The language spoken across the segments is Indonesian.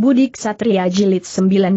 Budik Satria Jilid 19.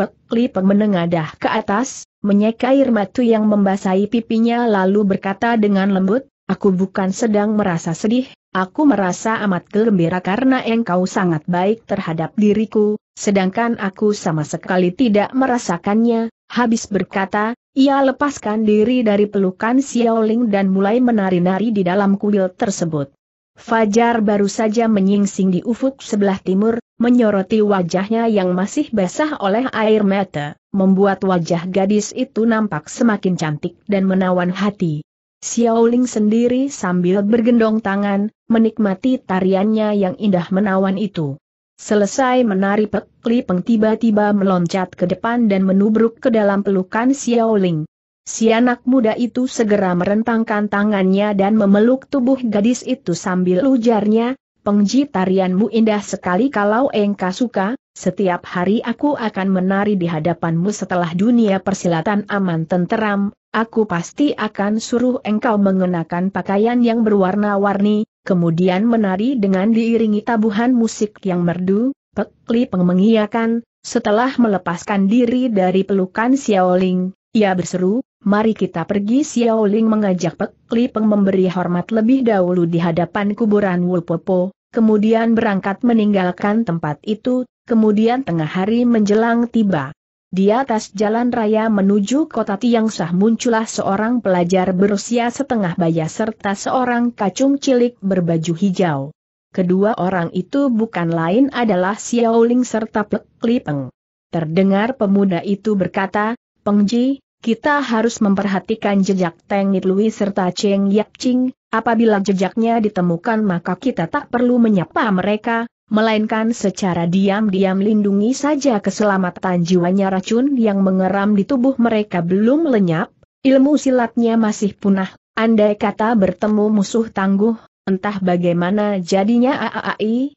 Pekli menengadah ke atas, menyeka air matu yang membasahi pipinya lalu berkata dengan lembut, Aku bukan sedang merasa sedih, aku merasa amat gembira karena engkau sangat baik terhadap diriku, sedangkan aku sama sekali tidak merasakannya. Habis berkata, ia lepaskan diri dari pelukan Xiaoling dan mulai menari-nari di dalam kuil tersebut. Fajar baru saja menyingsing di ufuk sebelah timur, menyoroti wajahnya yang masih basah oleh air mata, membuat wajah gadis itu nampak semakin cantik dan menawan hati. Xiaoling sendiri sambil bergendong tangan, menikmati tariannya yang indah menawan itu. Selesai menari Pek Li Peng tiba-tiba meloncat ke depan dan menubruk ke dalam pelukan Xiaoling. Si anak muda itu segera merentangkan tangannya dan memeluk tubuh gadis itu sambil ujarnya, Pengji tarianmu indah sekali kalau engkau suka, setiap hari aku akan menari di hadapanmu setelah dunia persilatan aman tenteram, aku pasti akan suruh engkau mengenakan pakaian yang berwarna-warni, kemudian menari dengan diiringi tabuhan musik yang merdu, Pekli pengmengiakan, setelah melepaskan diri dari pelukan Xiaoling, ia berseru, mari kita pergi Xiao Ling mengajak Pek Lipeng memberi hormat lebih dahulu di hadapan kuburan Wulpopo, kemudian berangkat meninggalkan tempat itu, kemudian tengah hari menjelang tiba. Di atas jalan raya menuju kota Tiangsah muncullah seorang pelajar berusia setengah baya serta seorang kacung cilik berbaju hijau. Kedua orang itu bukan lain adalah Xiao Ling serta Plek Lipeng. Terdengar pemuda itu berkata, Pengji, kita harus memperhatikan jejak Teng Lui serta Cheng Yap Ching, apabila jejaknya ditemukan maka kita tak perlu menyapa mereka, melainkan secara diam-diam lindungi saja keselamatan jiwanya racun yang mengeram di tubuh mereka belum lenyap, ilmu silatnya masih punah, andai kata bertemu musuh tangguh, entah bagaimana jadinya AAI,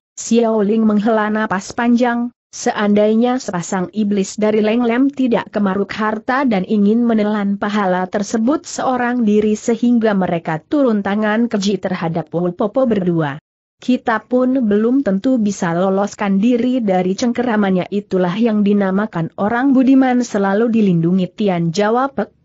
Ling menghela napas panjang, Seandainya sepasang iblis dari Lenglem tidak kemaruk harta dan ingin menelan pahala tersebut seorang diri sehingga mereka turun tangan keji terhadap Popo berdua. Kita pun belum tentu bisa loloskan diri dari cengkeramannya itulah yang dinamakan orang budiman selalu dilindungi Tian Jawa Pek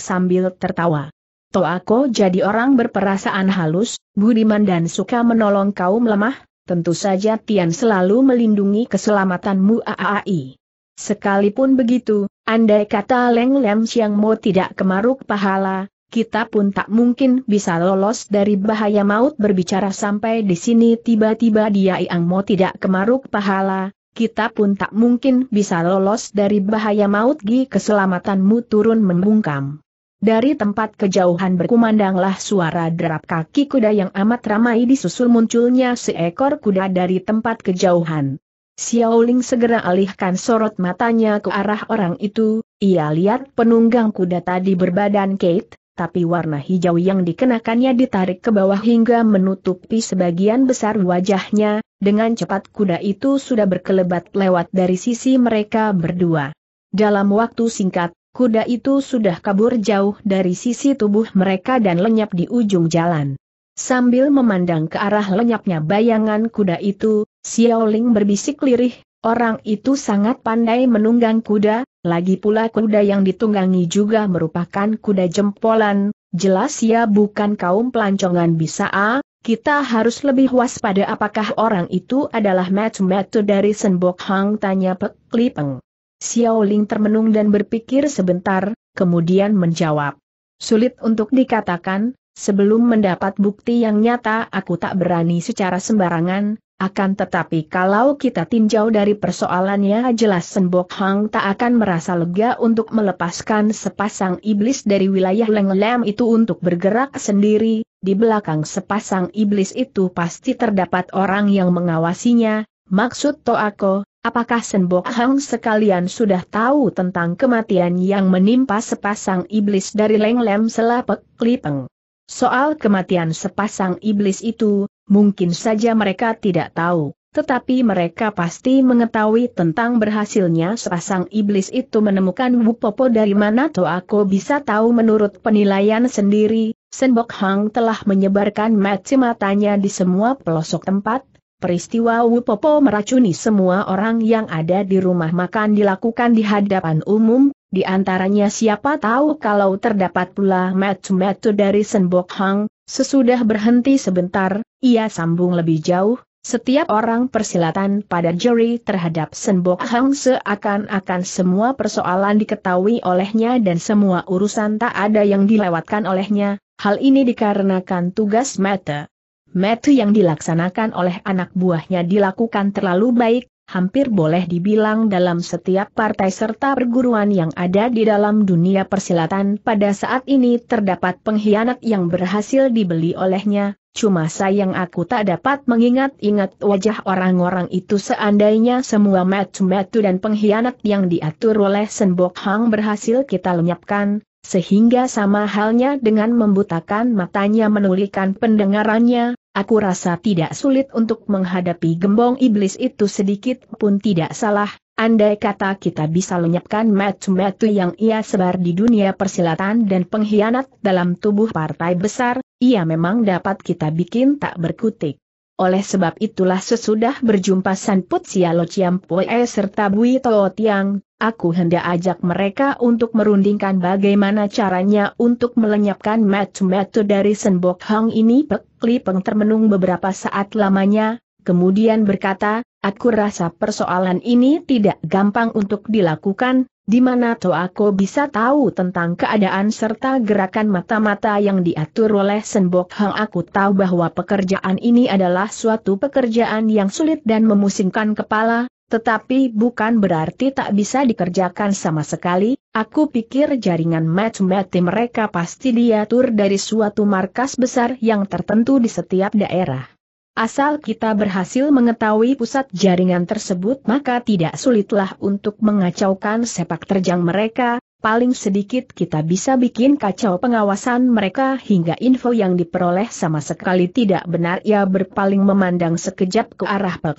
sambil tertawa. Toako jadi orang berperasaan halus, budiman dan suka menolong kaum lemah, tentu saja Tian selalu melindungi keselamatanmu AAI. Sekalipun begitu, andai kata Leng Lem Siang Mo tidak kemaruk pahala, kita pun tak mungkin bisa lolos dari bahaya maut berbicara sampai di sini tiba-tiba dia Iang Mo tidak kemaruk pahala, kita pun tak mungkin bisa lolos dari bahaya maut Gi keselamatanmu turun membungkam. Dari tempat kejauhan berkumandanglah suara derap kaki kuda yang amat ramai disusul munculnya seekor kuda dari tempat kejauhan. Xiaoling segera alihkan sorot matanya ke arah orang itu, ia lihat penunggang kuda tadi berbadan Kate, tapi warna hijau yang dikenakannya ditarik ke bawah hingga menutupi sebagian besar wajahnya, dengan cepat kuda itu sudah berkelebat lewat dari sisi mereka berdua. Dalam waktu singkat, kuda itu sudah kabur jauh dari sisi tubuh mereka dan lenyap di ujung jalan. Sambil memandang ke arah lenyapnya bayangan kuda itu, Xiaoling berbisik lirih, orang itu sangat pandai menunggang kuda, lagi pula kuda yang ditunggangi juga merupakan kuda jempolan, jelas ya bukan kaum pelancongan bisa a, kita harus lebih waspada apakah orang itu adalah Matsu dari Senbok Hang tanya Pek Lipeng. Xiao Ling termenung dan berpikir sebentar, kemudian menjawab. Sulit untuk dikatakan, sebelum mendapat bukti yang nyata aku tak berani secara sembarangan, akan tetapi kalau kita tinjau dari persoalannya jelas Senbok Hang tak akan merasa lega untuk melepaskan sepasang iblis dari wilayah Leng Lem itu untuk bergerak sendiri, di belakang sepasang iblis itu pasti terdapat orang yang mengawasinya, maksud Toako, Apakah Senbok Hang sekalian sudah tahu tentang kematian yang menimpa sepasang iblis dari Leng Lem Selapek Klipeng? Soal kematian sepasang iblis itu, mungkin saja mereka tidak tahu, tetapi mereka pasti mengetahui tentang berhasilnya sepasang iblis itu menemukan Wupopo dari mana to aku bisa tahu menurut penilaian sendiri, Senbok Hang telah menyebarkan mati matanya di semua pelosok tempat, Peristiwa Wupopo meracuni semua orang yang ada di rumah makan dilakukan di hadapan umum, di antaranya siapa tahu kalau terdapat pula metu-metu dari Senbok Hang, sesudah berhenti sebentar, ia sambung lebih jauh, setiap orang persilatan pada juri terhadap Senbok Hang seakan-akan semua persoalan diketahui olehnya dan semua urusan tak ada yang dilewatkan olehnya, hal ini dikarenakan tugas mata Metu yang dilaksanakan oleh anak buahnya dilakukan terlalu baik, hampir boleh dibilang dalam setiap partai serta perguruan yang ada di dalam dunia persilatan pada saat ini terdapat pengkhianat yang berhasil dibeli olehnya, cuma sayang aku tak dapat mengingat-ingat wajah orang-orang itu seandainya semua metu-metu dan pengkhianat yang diatur oleh Senbok Hang berhasil kita lenyapkan, sehingga sama halnya dengan membutakan matanya menulikan pendengarannya, Aku rasa tidak sulit untuk menghadapi gembong iblis itu sedikit pun tidak salah, andai kata kita bisa lenyapkan metu-metu yang ia sebar di dunia persilatan dan pengkhianat dalam tubuh partai besar, ia memang dapat kita bikin tak berkutik. Oleh sebab itulah sesudah berjumpa San Put Sialo e serta Bui Toh Tiang, aku hendak ajak mereka untuk merundingkan bagaimana caranya untuk melenyapkan metu-metu dari Senbok Hong ini Pek Li Peng termenung beberapa saat lamanya, kemudian berkata, aku rasa persoalan ini tidak gampang untuk dilakukan, di mana aku bisa tahu tentang keadaan serta gerakan mata-mata yang diatur oleh Senbok Hang aku tahu bahwa pekerjaan ini adalah suatu pekerjaan yang sulit dan memusingkan kepala, tetapi bukan berarti tak bisa dikerjakan sama sekali, aku pikir jaringan match-match mereka pasti diatur dari suatu markas besar yang tertentu di setiap daerah. Asal kita berhasil mengetahui pusat jaringan tersebut maka tidak sulitlah untuk mengacaukan sepak terjang mereka, paling sedikit kita bisa bikin kacau pengawasan mereka hingga info yang diperoleh sama sekali tidak benar. Ia berpaling memandang sekejap ke arah Pak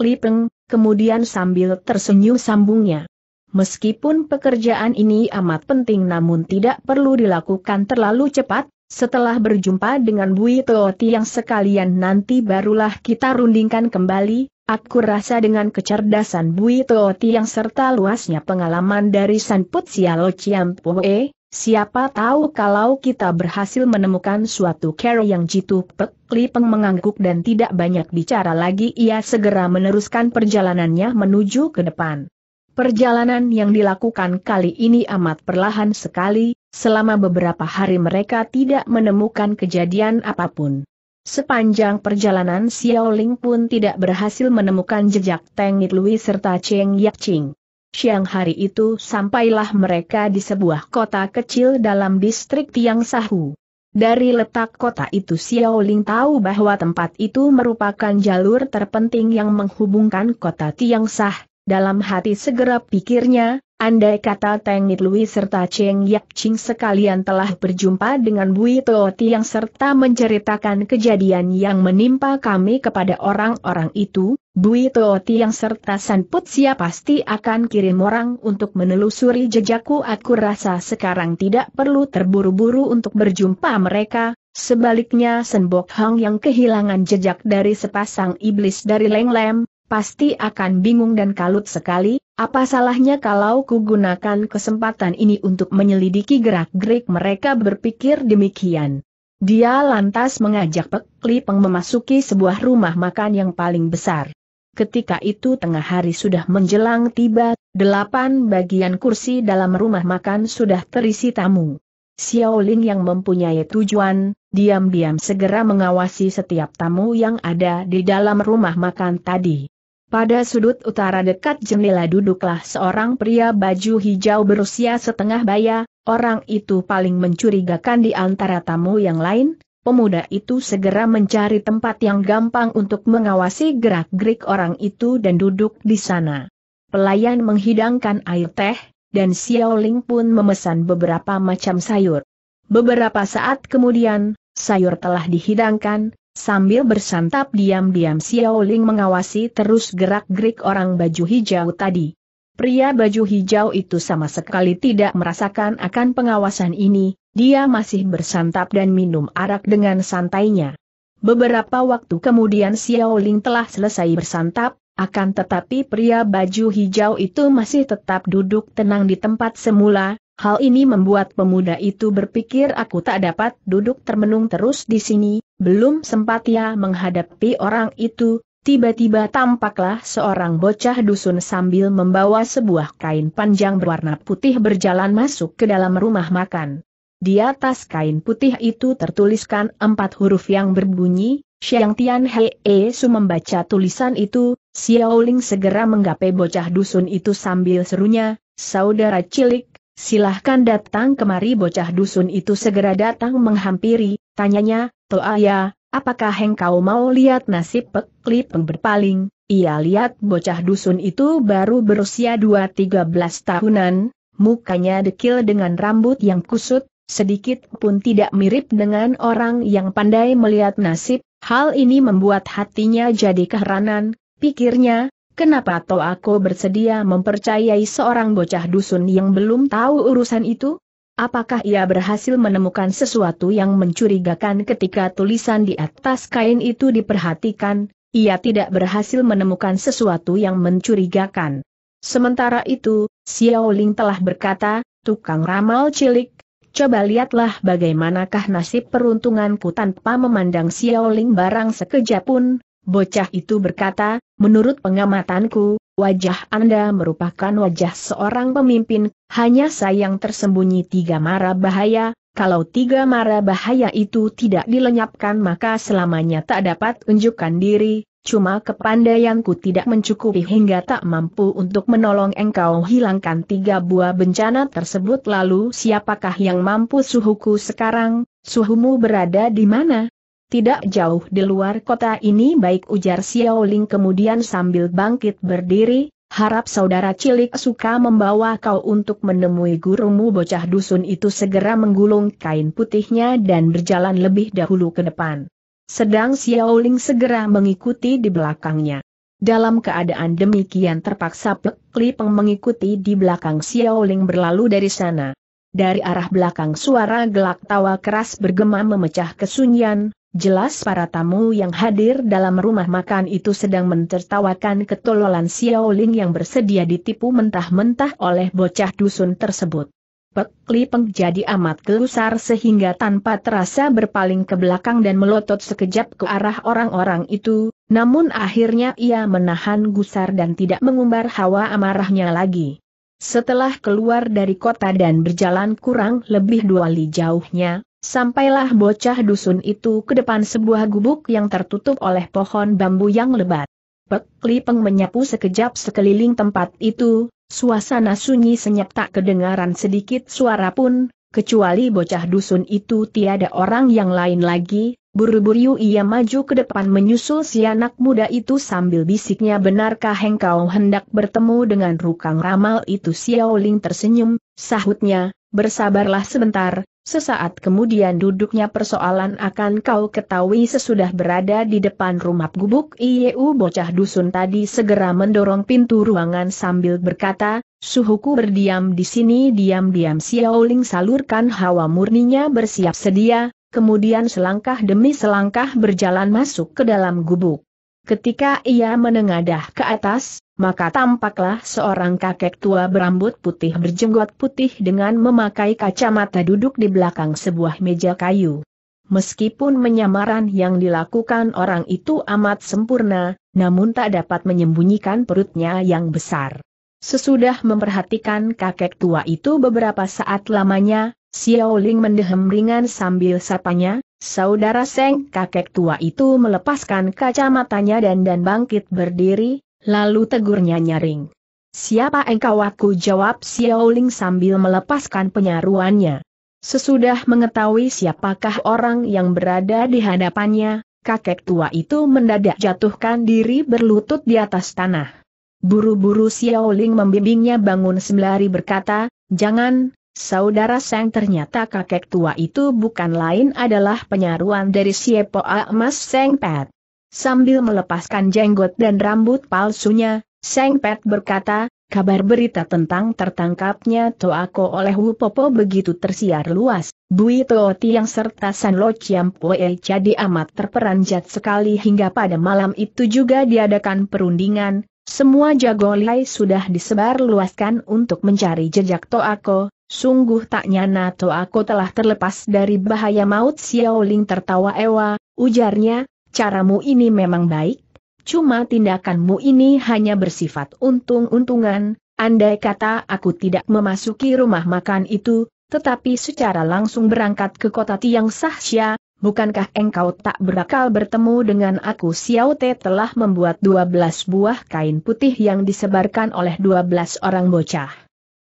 kemudian sambil tersenyum sambungnya. Meskipun pekerjaan ini amat penting namun tidak perlu dilakukan terlalu cepat, setelah berjumpa dengan Bui Toti yang sekalian nanti barulah kita rundingkan kembali, aku rasa dengan kecerdasan Bui Toti yang serta luasnya pengalaman dari Put Sialo Ciampoe, siapa tahu kalau kita berhasil menemukan suatu care yang jitu pek, peng mengangguk dan tidak banyak bicara lagi ia segera meneruskan perjalanannya menuju ke depan. Perjalanan yang dilakukan kali ini amat perlahan sekali, Selama beberapa hari mereka tidak menemukan kejadian apapun. Sepanjang perjalanan Xiao Ling pun tidak berhasil menemukan jejak Teng Nitlui serta Cheng Ching. Siang hari itu sampailah mereka di sebuah kota kecil dalam distrik Tiang Sahu. Dari letak kota itu Xiao Ling tahu bahwa tempat itu merupakan jalur terpenting yang menghubungkan kota Tiang Sah. Dalam hati segera pikirnya, Andai kata Teng Nitlui serta Cheng Yap Ching sekalian telah berjumpa dengan Bui Tooti yang serta menceritakan kejadian yang menimpa kami kepada orang-orang itu, Bui Tooti yang serta San Putsia pasti akan kirim orang untuk menelusuri jejakku aku rasa sekarang tidak perlu terburu-buru untuk berjumpa mereka, sebaliknya Sen Bok Hang yang kehilangan jejak dari sepasang iblis dari Leng Lem, pasti akan bingung dan kalut sekali, apa salahnya kalau ku gunakan kesempatan ini untuk menyelidiki gerak-gerik mereka berpikir demikian. Dia lantas mengajak Pek Lipeng memasuki sebuah rumah makan yang paling besar. Ketika itu tengah hari sudah menjelang tiba, delapan bagian kursi dalam rumah makan sudah terisi tamu. Xiaoling yang mempunyai tujuan, diam-diam segera mengawasi setiap tamu yang ada di dalam rumah makan tadi. Pada sudut utara dekat jendela duduklah seorang pria baju hijau berusia setengah baya, orang itu paling mencurigakan di antara tamu yang lain, pemuda itu segera mencari tempat yang gampang untuk mengawasi gerak-gerik orang itu dan duduk di sana. Pelayan menghidangkan air teh, dan Xiao Ling pun memesan beberapa macam sayur. Beberapa saat kemudian, sayur telah dihidangkan, Sambil bersantap diam-diam Xiao Ling mengawasi terus gerak-gerik orang baju hijau tadi. Pria baju hijau itu sama sekali tidak merasakan akan pengawasan ini, dia masih bersantap dan minum arak dengan santainya. Beberapa waktu kemudian Xiao Ling telah selesai bersantap, akan tetapi pria baju hijau itu masih tetap duduk tenang di tempat semula, Hal ini membuat pemuda itu berpikir aku tak dapat duduk termenung terus di sini, belum sempat ia menghadapi orang itu, tiba-tiba tampaklah seorang bocah dusun sambil membawa sebuah kain panjang berwarna putih berjalan masuk ke dalam rumah makan. Di atas kain putih itu tertuliskan empat huruf yang berbunyi, Xiang Tian Hei e Su membaca tulisan itu, Xiaoling segera menggapai bocah dusun itu sambil serunya, saudara cilik, silahkan datang kemari bocah dusun itu segera datang menghampiri, tanyanya, Toaya, ah, apakah engkau mau lihat nasib pekli berpaling? Ia lihat bocah dusun itu baru berusia 2-13 tahunan, mukanya dekil dengan rambut yang kusut, sedikit pun tidak mirip dengan orang yang pandai melihat nasib, hal ini membuat hatinya jadi keheranan, pikirnya, Kenapa toh aku bersedia mempercayai seorang bocah dusun yang belum tahu urusan itu? Apakah ia berhasil menemukan sesuatu yang mencurigakan ketika tulisan di atas kain itu diperhatikan? Ia tidak berhasil menemukan sesuatu yang mencurigakan. Sementara itu, Xiao Ling telah berkata, tukang ramal cilik, coba lihatlah bagaimanakah nasib peruntunganku tanpa memandang Xiao Ling barang sekejap pun, Bocah itu berkata, menurut pengamatanku, wajah Anda merupakan wajah seorang pemimpin, hanya sayang tersembunyi tiga mara bahaya, kalau tiga mara bahaya itu tidak dilenyapkan maka selamanya tak dapat unjukkan diri, cuma kepandaianku tidak mencukupi hingga tak mampu untuk menolong engkau hilangkan tiga buah bencana tersebut lalu siapakah yang mampu suhuku sekarang, suhumu berada di mana? Tidak jauh di luar kota ini baik ujar Xiao Ling kemudian sambil bangkit berdiri, harap saudara cilik suka membawa kau untuk menemui gurumu bocah dusun itu segera menggulung kain putihnya dan berjalan lebih dahulu ke depan. Sedang Xiao Ling segera mengikuti di belakangnya. Dalam keadaan demikian terpaksa Pek Peng mengikuti di belakang Xiaoling berlalu dari sana. Dari arah belakang suara gelak tawa keras bergema memecah kesunyian, Jelas para tamu yang hadir dalam rumah makan itu sedang mentertawakan ketololan Xiao Ling yang bersedia ditipu mentah-mentah oleh bocah dusun tersebut. Pek Li Peng jadi amat gelusar sehingga tanpa terasa berpaling ke belakang dan melotot sekejap ke arah orang-orang itu, namun akhirnya ia menahan gusar dan tidak mengumbar hawa amarahnya lagi. Setelah keluar dari kota dan berjalan kurang lebih dua li jauhnya, Sampailah bocah dusun itu ke depan sebuah gubuk yang tertutup oleh pohon bambu yang lebat. Pek Lipeng menyapu sekejap sekeliling tempat itu, suasana sunyi senyap tak kedengaran sedikit suara pun, kecuali bocah dusun itu tiada orang yang lain lagi, buru-buru ia maju ke depan menyusul si anak muda itu sambil bisiknya benarkah engkau hendak bertemu dengan rukang ramal itu Xiaoling tersenyum, sahutnya, bersabarlah sebentar, Sesaat kemudian duduknya persoalan akan kau ketahui sesudah berada di depan rumah gubuk Ieu bocah dusun tadi segera mendorong pintu ruangan sambil berkata, suhuku berdiam di sini diam-diam Xiaoling salurkan hawa murninya bersiap sedia, kemudian selangkah demi selangkah berjalan masuk ke dalam gubuk. Ketika ia menengadah ke atas, maka tampaklah seorang kakek tua berambut putih berjenggot putih dengan memakai kacamata duduk di belakang sebuah meja kayu. Meskipun menyamaran yang dilakukan orang itu amat sempurna, namun tak dapat menyembunyikan perutnya yang besar. Sesudah memperhatikan kakek tua itu beberapa saat lamanya, Xiao Ling mendehem ringan sambil sapanya, Saudara Seng kakek tua itu melepaskan kacamatanya dan dan bangkit berdiri, lalu tegurnya nyaring. Siapa engkau aku jawab Xiaoling sambil melepaskan penyaruannya. Sesudah mengetahui siapakah orang yang berada di hadapannya, kakek tua itu mendadak jatuhkan diri berlutut di atas tanah. Buru-buru Xiaoling membimbingnya bangun sembari berkata, Jangan, Saudara Seng ternyata kakek tua itu bukan lain adalah penyaruan dari Siepoa Emas Seng Pet. Sambil melepaskan jenggot dan rambut palsunya, Seng Pet berkata, kabar berita tentang tertangkapnya Toako oleh Wu begitu tersiar luas, Bui Tooti yang serta San Lo Chiam jadi amat terperanjat sekali hingga pada malam itu juga diadakan perundingan, semua jago sudah disebar luaskan untuk mencari jejak Toako, Sungguh tak nyana to aku telah terlepas dari bahaya maut Xiao Ling tertawa ewa, ujarnya, caramu ini memang baik, cuma tindakanmu ini hanya bersifat untung-untungan, andai kata aku tidak memasuki rumah makan itu, tetapi secara langsung berangkat ke kota Tiang Sahsia, bukankah engkau tak berakal bertemu dengan aku Xiao Te telah membuat 12 buah kain putih yang disebarkan oleh 12 orang bocah.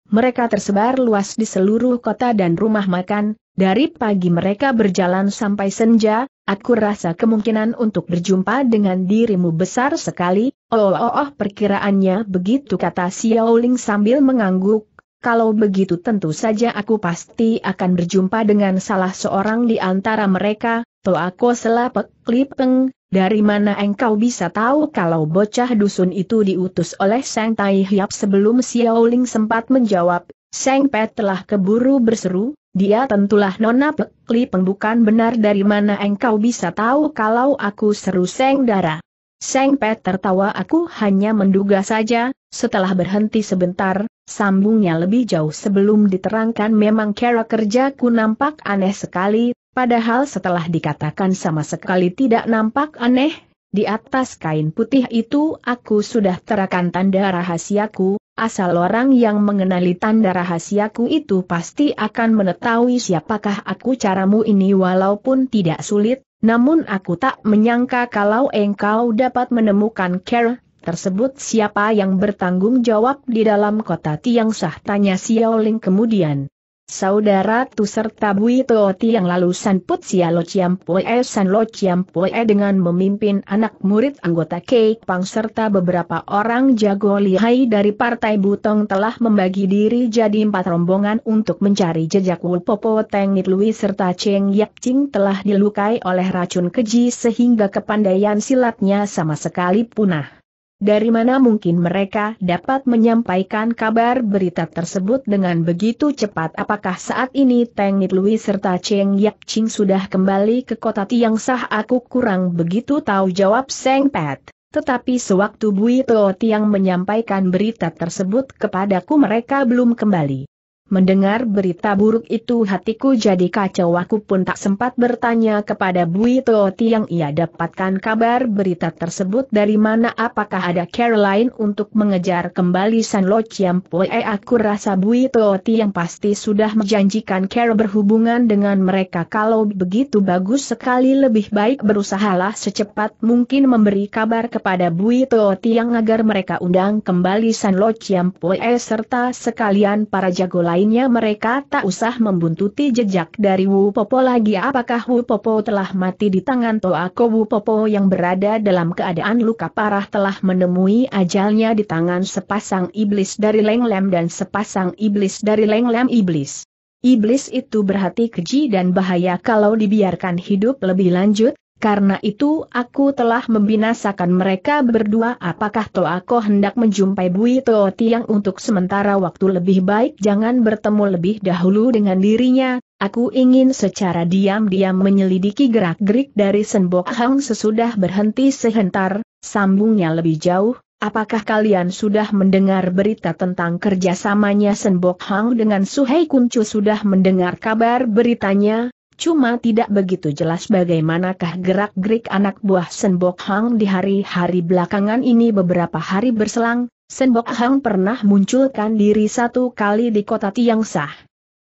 Mereka tersebar luas di seluruh kota dan rumah makan, dari pagi mereka berjalan sampai senja, aku rasa kemungkinan untuk berjumpa dengan dirimu besar sekali, oh oh oh, perkiraannya begitu kata Xiaoling sambil mengangguk, kalau begitu tentu saja aku pasti akan berjumpa dengan salah seorang di antara mereka, Toako Selapek Klipeng, dari mana engkau bisa tahu kalau bocah dusun itu diutus oleh Seng Tai Hiap sebelum Xiao Ling sempat menjawab, Seng Pet telah keburu berseru, dia tentulah Nona Pekli pembukaan benar dari mana engkau bisa tahu kalau aku seru Seng Dara. Seng Pet tertawa aku hanya menduga saja, setelah berhenti sebentar, sambungnya lebih jauh sebelum diterangkan memang cara kerjaku nampak aneh sekali, Padahal setelah dikatakan sama sekali tidak nampak aneh, di atas kain putih itu aku sudah terakan tanda rahasiaku, asal orang yang mengenali tanda rahasiaku itu pasti akan mengetahui siapakah aku caramu ini walaupun tidak sulit, namun aku tak menyangka kalau engkau dapat menemukan care tersebut siapa yang bertanggung jawab di dalam kota Tiang Sah tanya Xiaoling kemudian. Saudara Tu serta Bui yang lalu San Put Sia Lo Chiam Pue e San Lo Chiam Pue e dengan memimpin anak murid anggota Kek Pang serta beberapa orang jago lihai dari Partai Butong telah membagi diri jadi empat rombongan untuk mencari jejak Wu Popo Teng Nit Lui serta Cheng Yap Ching telah dilukai oleh racun keji sehingga kepandaian silatnya sama sekali punah. Dari mana mungkin mereka dapat menyampaikan kabar berita tersebut dengan begitu cepat apakah saat ini Teng Nitlui serta Cheng Yap Ching sudah kembali ke kota Tiang Sah aku kurang begitu tahu jawab Seng Pet. Tetapi sewaktu Bui Teo Tiang menyampaikan berita tersebut kepadaku mereka belum kembali. Mendengar berita buruk itu hatiku jadi kacau aku pun tak sempat bertanya kepada Bui Toti yang ia dapatkan kabar berita tersebut dari mana apakah ada Caroline untuk mengejar kembali San Lo Chiampoe aku rasa Bui Toti yang pasti sudah menjanjikan Carol berhubungan dengan mereka kalau begitu bagus sekali lebih baik berusahalah secepat mungkin memberi kabar kepada Bui Toti yang agar mereka undang kembali San Lo Chiampoe serta sekalian para jago lain lainnya mereka tak usah membuntuti jejak dari Wu Popo lagi apakah Wu Popo telah mati di tangan Toako Wu Popo yang berada dalam keadaan luka parah telah menemui ajalnya di tangan sepasang iblis dari Leng Lem dan sepasang iblis dari Leng Lem iblis. Iblis itu berhati keji dan bahaya kalau dibiarkan hidup lebih lanjut, karena itu aku telah membinasakan mereka berdua apakah Toako hendak menjumpai Bui Toh Tiang untuk sementara waktu lebih baik jangan bertemu lebih dahulu dengan dirinya, aku ingin secara diam-diam menyelidiki gerak-gerik dari Senbok Hang sesudah berhenti sehentar, sambungnya lebih jauh, apakah kalian sudah mendengar berita tentang kerjasamanya Senbok Hang dengan Suhei Kuncu sudah mendengar kabar beritanya, Cuma tidak begitu jelas bagaimanakah gerak-gerik anak buah Senbok Hang di hari-hari belakangan ini beberapa hari berselang, Senbok Hang pernah munculkan diri satu kali di kota Sah.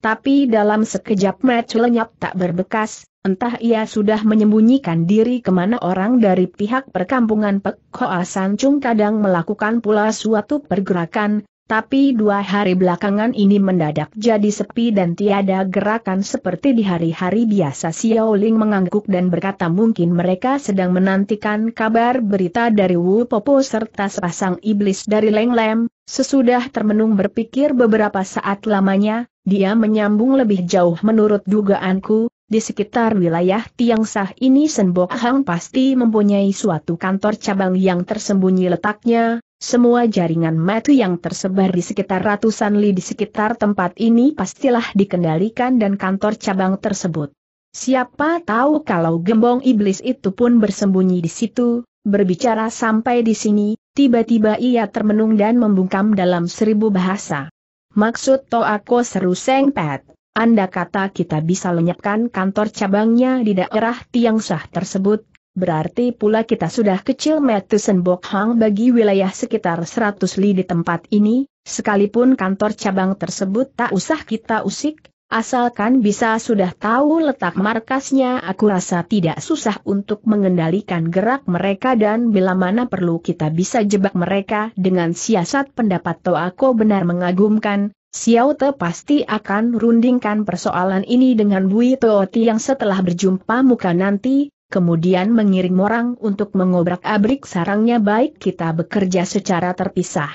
Tapi dalam sekejap match lenyap tak berbekas, entah ia sudah menyembunyikan diri kemana orang dari pihak perkampungan Pek Hoa Sancung kadang melakukan pula suatu pergerakan, tapi dua hari belakangan ini mendadak jadi sepi dan tiada gerakan seperti di hari-hari biasa Xiao Ling mengangguk dan berkata mungkin mereka sedang menantikan kabar berita dari Wu Popo serta sepasang iblis dari Leng Lem, sesudah termenung berpikir beberapa saat lamanya, dia menyambung lebih jauh menurut dugaanku, di sekitar wilayah Tiang Sah ini Senbok Hang pasti mempunyai suatu kantor cabang yang tersembunyi letaknya, semua jaringan metu yang tersebar di sekitar ratusan li di sekitar tempat ini pastilah dikendalikan dan kantor cabang tersebut. Siapa tahu kalau gembong iblis itu pun bersembunyi di situ, berbicara sampai di sini, tiba-tiba ia termenung dan membungkam dalam seribu bahasa. Maksud aku seru Seng Pet, Anda kata kita bisa lenyapkan kantor cabangnya di daerah Sah tersebut, Berarti pula kita sudah kecil Metusen Bokhang bagi wilayah sekitar 100 li di tempat ini, sekalipun kantor cabang tersebut tak usah kita usik, asalkan bisa sudah tahu letak markasnya aku rasa tidak susah untuk mengendalikan gerak mereka dan bila mana perlu kita bisa jebak mereka dengan siasat pendapat Toako benar mengagumkan, Xiao Te pasti akan rundingkan persoalan ini dengan Bui Teoti yang setelah berjumpa muka nanti, kemudian mengirim orang untuk mengobrak-abrik sarangnya baik kita bekerja secara terpisah.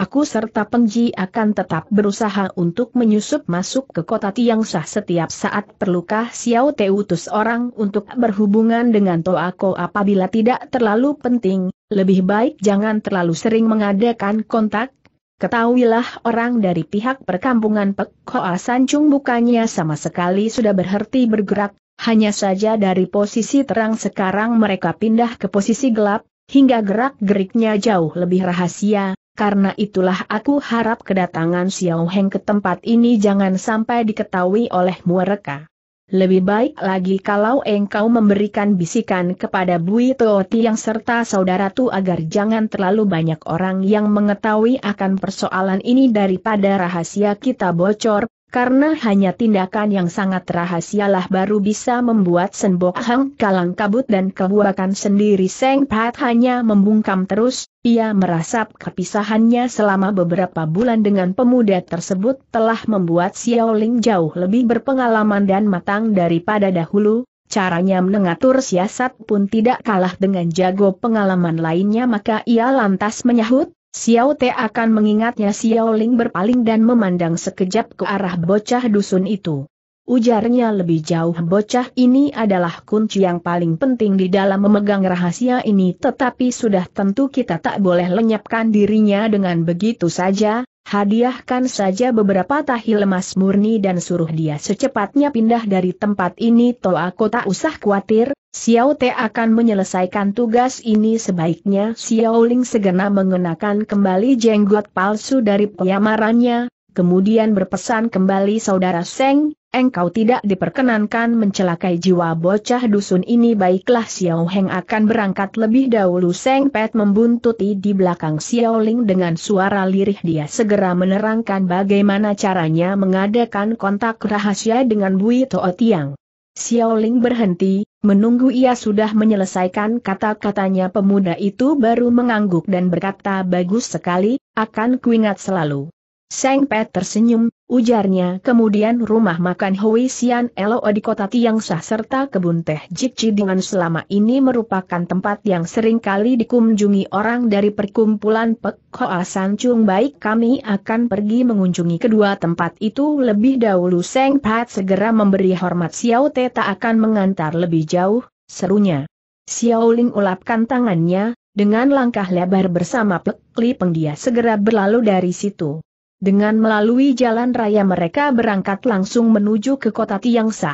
Aku serta Pengji akan tetap berusaha untuk menyusup masuk ke kota Tiang Sah setiap saat perlukah Xiao Te utus orang untuk berhubungan dengan Toako apabila tidak terlalu penting, lebih baik jangan terlalu sering mengadakan kontak, Ketahuilah orang dari pihak perkampungan Pek Hoa Sancung bukannya sama sekali sudah berhenti bergerak, hanya saja dari posisi terang sekarang mereka pindah ke posisi gelap, hingga gerak-geriknya jauh lebih rahasia, karena itulah aku harap kedatangan Xiao Heng ke tempat ini jangan sampai diketahui oleh mereka. Lebih baik lagi kalau engkau memberikan bisikan kepada Bui Toti yang serta saudara tu agar jangan terlalu banyak orang yang mengetahui akan persoalan ini daripada rahasia kita bocor, karena hanya tindakan yang sangat rahasialah baru bisa membuat Senbok Hang kalang kabut dan kebuakan sendiri Seng Pat hanya membungkam terus, ia merasa kepisahannya selama beberapa bulan dengan pemuda tersebut telah membuat Xiao Ling jauh lebih berpengalaman dan matang daripada dahulu, caranya mengatur siasat pun tidak kalah dengan jago pengalaman lainnya maka ia lantas menyahut, Xiao Te akan mengingatnya Xiao Ling berpaling dan memandang sekejap ke arah bocah dusun itu. Ujarnya lebih jauh bocah ini adalah kunci yang paling penting di dalam memegang rahasia ini tetapi sudah tentu kita tak boleh lenyapkan dirinya dengan begitu saja, hadiahkan saja beberapa tahi lemas murni dan suruh dia secepatnya pindah dari tempat ini toh aku tak usah khawatir, Xiao Te akan menyelesaikan tugas ini sebaiknya Xiao Ling segera mengenakan kembali jenggot palsu dari penyamarannya, kemudian berpesan kembali saudara Seng, engkau tidak diperkenankan mencelakai jiwa bocah dusun ini baiklah Xiao Heng akan berangkat lebih dahulu Seng Pet membuntuti di belakang Xiao Ling dengan suara lirih dia segera menerangkan bagaimana caranya mengadakan kontak rahasia dengan Bui To'o Tiang. Xiao Ling berhenti, Menunggu ia sudah menyelesaikan kata-katanya pemuda itu baru mengangguk dan berkata bagus sekali, akan kuingat selalu. Seng Pet tersenyum, ujarnya kemudian rumah makan Hui Sian Elo di kota Tiang Sah serta kebun teh Jikci dengan selama ini merupakan tempat yang sering kali dikunjungi orang dari perkumpulan Pek Hoa San Chung baik kami akan pergi mengunjungi kedua tempat itu lebih dahulu Seng Pet segera memberi hormat Xiao Te tak akan mengantar lebih jauh, serunya. Xiao Ling ulapkan tangannya, dengan langkah lebar bersama Pek Li Peng dia segera berlalu dari situ. Dengan melalui jalan raya mereka berangkat langsung menuju ke kota Tiangsa.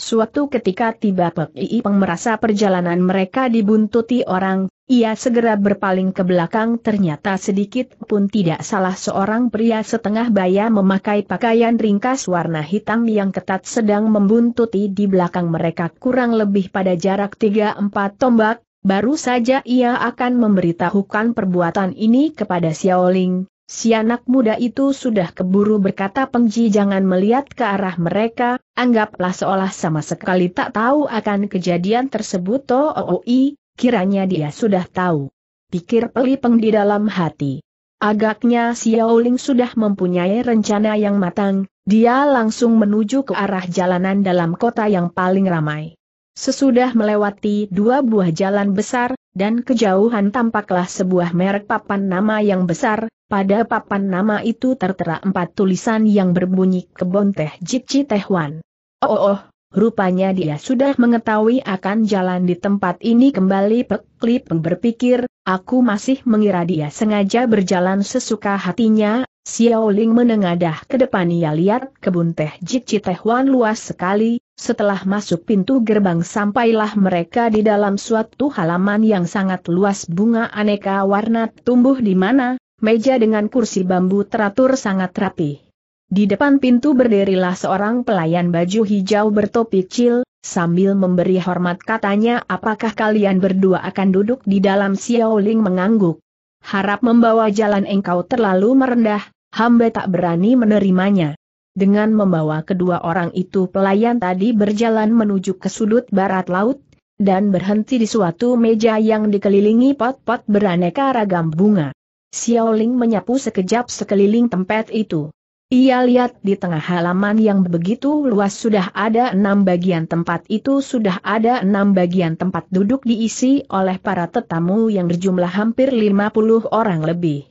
Suatu ketika tiba Pek Iipeng merasa perjalanan mereka dibuntuti orang, ia segera berpaling ke belakang ternyata sedikit pun tidak salah seorang pria setengah baya memakai pakaian ringkas warna hitam yang ketat sedang membuntuti di belakang mereka kurang lebih pada jarak 3-4 tombak, Baru saja ia akan memberitahukan perbuatan ini kepada Xiaoling, Si anak muda itu sudah keburu berkata Pengji jangan melihat ke arah mereka, anggaplah seolah sama sekali tak tahu akan kejadian tersebut Tooi, oh, oh, oh, kiranya dia sudah tahu. Pikir Pelipeng di dalam hati. Agaknya Xiaoling sudah mempunyai rencana yang matang, dia langsung menuju ke arah jalanan dalam kota yang paling ramai. Sesudah melewati dua buah jalan besar, dan kejauhan tampaklah sebuah merek papan nama yang besar, pada papan nama itu tertera empat tulisan yang berbunyi kebon teh Jipci Tehwan. Oh, oh, oh, rupanya dia sudah mengetahui akan jalan di tempat ini kembali Peklip berpikir, aku masih mengira dia sengaja berjalan sesuka hatinya, Xiaoling menengadah ke depan ia lihat kebun teh Jipci Tehwan luas sekali, setelah masuk pintu gerbang sampailah mereka di dalam suatu halaman yang sangat luas bunga aneka warna tumbuh di mana, meja dengan kursi bambu teratur sangat rapi. Di depan pintu berdirilah seorang pelayan baju hijau bertopi kecil, sambil memberi hormat katanya apakah kalian berdua akan duduk di dalam Xiaoling mengangguk. Harap membawa jalan engkau terlalu merendah, hamba tak berani menerimanya dengan membawa kedua orang itu pelayan tadi berjalan menuju ke sudut barat laut, dan berhenti di suatu meja yang dikelilingi pot-pot beraneka ragam bunga. Xiaoling menyapu sekejap sekeliling tempat itu. Ia lihat di tengah halaman yang begitu luas sudah ada enam bagian tempat itu sudah ada enam bagian tempat duduk diisi oleh para tetamu yang berjumlah hampir lima puluh orang lebih.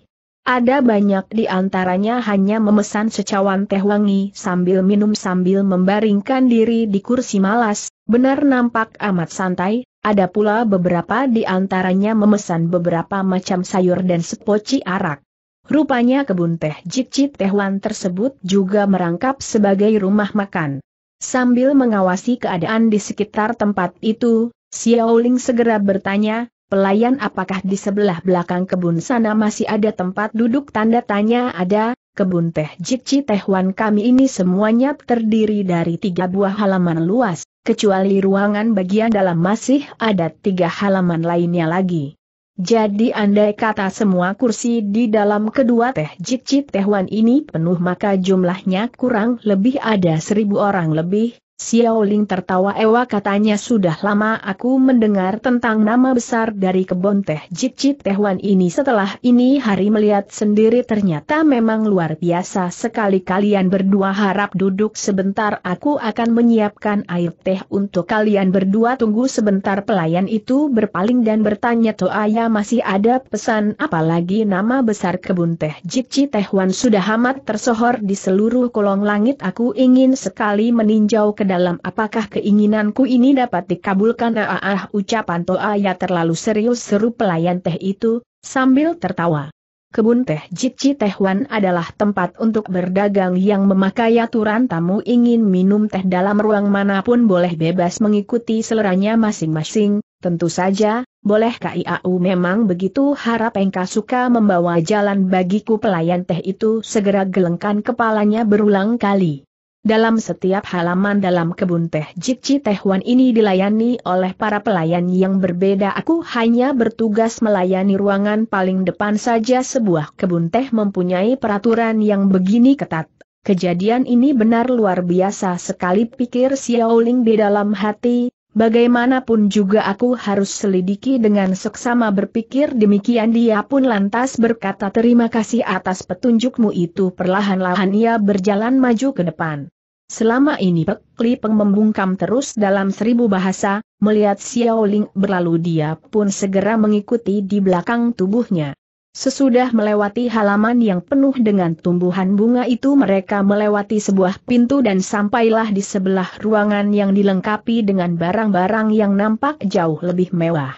Ada banyak di antaranya hanya memesan secawan teh wangi sambil minum sambil membaringkan diri di kursi malas, benar nampak amat santai, ada pula beberapa di antaranya memesan beberapa macam sayur dan sepoci arak. Rupanya kebun teh Jikcit Tehwan tersebut juga merangkap sebagai rumah makan. Sambil mengawasi keadaan di sekitar tempat itu, Xiaoling segera bertanya, pelayan apakah di sebelah belakang kebun sana masih ada tempat duduk tanda tanya ada, kebun teh Cikci Tehwan kami ini semuanya terdiri dari tiga buah halaman luas, kecuali ruangan bagian dalam masih ada tiga halaman lainnya lagi. Jadi andai kata semua kursi di dalam kedua teh Cikci Tehwan ini penuh maka jumlahnya kurang lebih ada seribu orang lebih, Xiao Ling tertawa ewa katanya sudah lama aku mendengar tentang nama besar dari kebun teh cicit Tehwan ini setelah ini hari melihat sendiri ternyata memang luar biasa sekali kalian berdua harap duduk sebentar aku akan menyiapkan air teh untuk kalian berdua tunggu sebentar pelayan itu berpaling dan bertanya Toaya masih ada pesan apalagi nama besar kebun teh cicit Tehwan sudah amat tersohor di seluruh kolong langit aku ingin sekali meninjau ke dalam apakah keinginanku ini dapat dikabulkan ah, ah, ah ucapan ya terlalu serius seru pelayan teh itu, sambil tertawa. Kebun teh Jitci Tehwan adalah tempat untuk berdagang yang memakai aturan tamu ingin minum teh dalam ruang manapun boleh bebas mengikuti seleranya masing-masing, tentu saja, boleh KIAU memang begitu harap engka suka membawa jalan bagiku pelayan teh itu segera gelengkan kepalanya berulang kali. Dalam setiap halaman dalam kebun teh Jikci Tehwan ini dilayani oleh para pelayan yang berbeda. Aku hanya bertugas melayani ruangan paling depan saja sebuah kebun teh mempunyai peraturan yang begini ketat. Kejadian ini benar luar biasa sekali pikir Xiaoling di dalam hati, bagaimanapun juga aku harus selidiki dengan seksama berpikir demikian dia pun lantas berkata terima kasih atas petunjukmu itu perlahan-lahan ia berjalan maju ke depan. Selama ini Pek Li Peng membungkam terus dalam seribu bahasa, melihat Xiao Ling berlalu dia pun segera mengikuti di belakang tubuhnya. Sesudah melewati halaman yang penuh dengan tumbuhan bunga itu mereka melewati sebuah pintu dan sampailah di sebelah ruangan yang dilengkapi dengan barang-barang yang nampak jauh lebih mewah.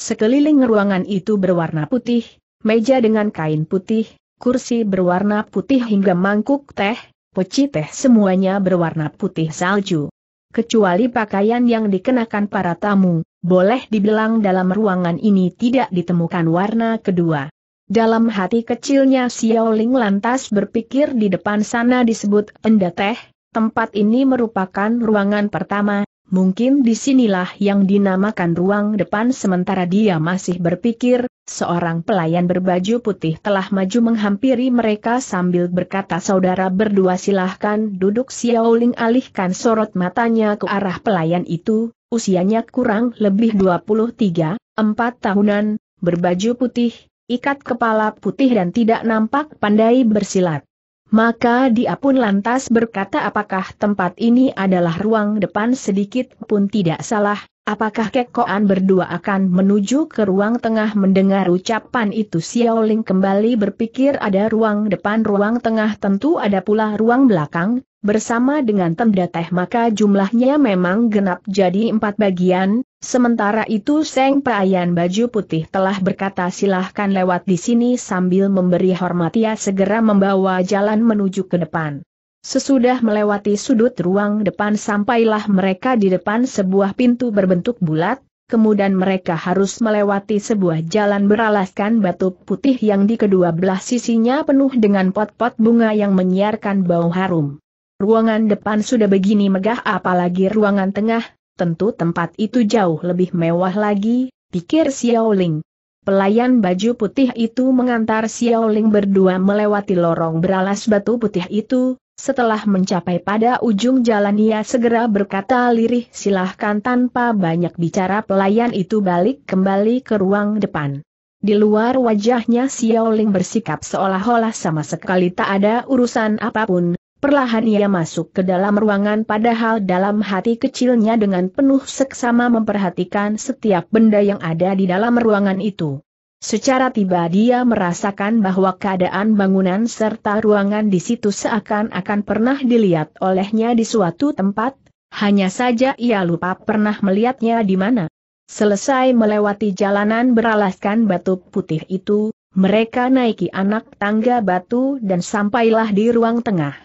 Sekeliling ruangan itu berwarna putih, meja dengan kain putih, kursi berwarna putih hingga mangkuk teh, peci teh semuanya berwarna putih salju. Kecuali pakaian yang dikenakan para tamu, boleh dibilang dalam ruangan ini tidak ditemukan warna kedua. Dalam hati kecilnya Xiao Ling lantas berpikir di depan sana disebut Enda Teh, tempat ini merupakan ruangan pertama, Mungkin disinilah yang dinamakan ruang depan sementara dia masih berpikir, seorang pelayan berbaju putih telah maju menghampiri mereka sambil berkata saudara berdua silahkan duduk Xiaoling alihkan sorot matanya ke arah pelayan itu, usianya kurang lebih 23, 4 tahunan, berbaju putih, ikat kepala putih dan tidak nampak pandai bersilat. Maka dia pun lantas berkata apakah tempat ini adalah ruang depan sedikit pun tidak salah, apakah kekoan berdua akan menuju ke ruang tengah mendengar ucapan itu Xiao Ling kembali berpikir ada ruang depan ruang tengah tentu ada pula ruang belakang, bersama dengan tenda teh maka jumlahnya memang genap jadi empat bagian, Sementara itu Seng Prayan Baju Putih telah berkata silahkan lewat di sini sambil memberi hormat ia segera membawa jalan menuju ke depan. Sesudah melewati sudut ruang depan sampailah mereka di depan sebuah pintu berbentuk bulat, kemudian mereka harus melewati sebuah jalan beralaskan batu putih yang di kedua belah sisinya penuh dengan pot-pot bunga yang menyiarkan bau harum. Ruangan depan sudah begini megah apalagi ruangan tengah, tentu tempat itu jauh lebih mewah lagi, pikir Xiao Ling. Pelayan baju putih itu mengantar Xiao Ling berdua melewati lorong beralas batu putih itu, setelah mencapai pada ujung jalan ia segera berkata lirih silahkan tanpa banyak bicara pelayan itu balik kembali ke ruang depan. Di luar wajahnya Xiao Ling bersikap seolah-olah sama sekali tak ada urusan apapun, Perlahan ia masuk ke dalam ruangan padahal dalam hati kecilnya dengan penuh seksama memperhatikan setiap benda yang ada di dalam ruangan itu. Secara tiba dia merasakan bahwa keadaan bangunan serta ruangan di situ seakan-akan pernah dilihat olehnya di suatu tempat, hanya saja ia lupa pernah melihatnya di mana. Selesai melewati jalanan beralaskan batu putih itu, mereka naiki anak tangga batu dan sampailah di ruang tengah.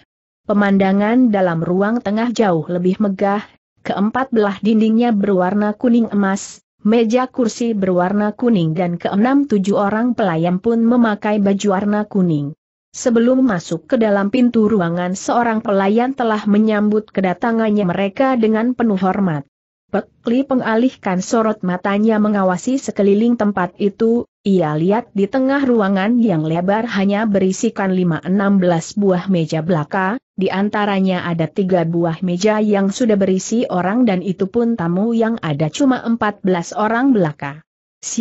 Pemandangan dalam ruang tengah jauh lebih megah, keempat belah dindingnya berwarna kuning emas, meja kursi berwarna kuning dan keenam tujuh orang pelayan pun memakai baju warna kuning. Sebelum masuk ke dalam pintu ruangan seorang pelayan telah menyambut kedatangannya mereka dengan penuh hormat. Pekli pengalihkan sorot matanya mengawasi sekeliling tempat itu, ia lihat di tengah ruangan yang lebar hanya berisikan 5-16 buah meja belaka, di antaranya ada tiga buah meja yang sudah berisi orang dan itu pun tamu yang ada cuma 14 orang belaka.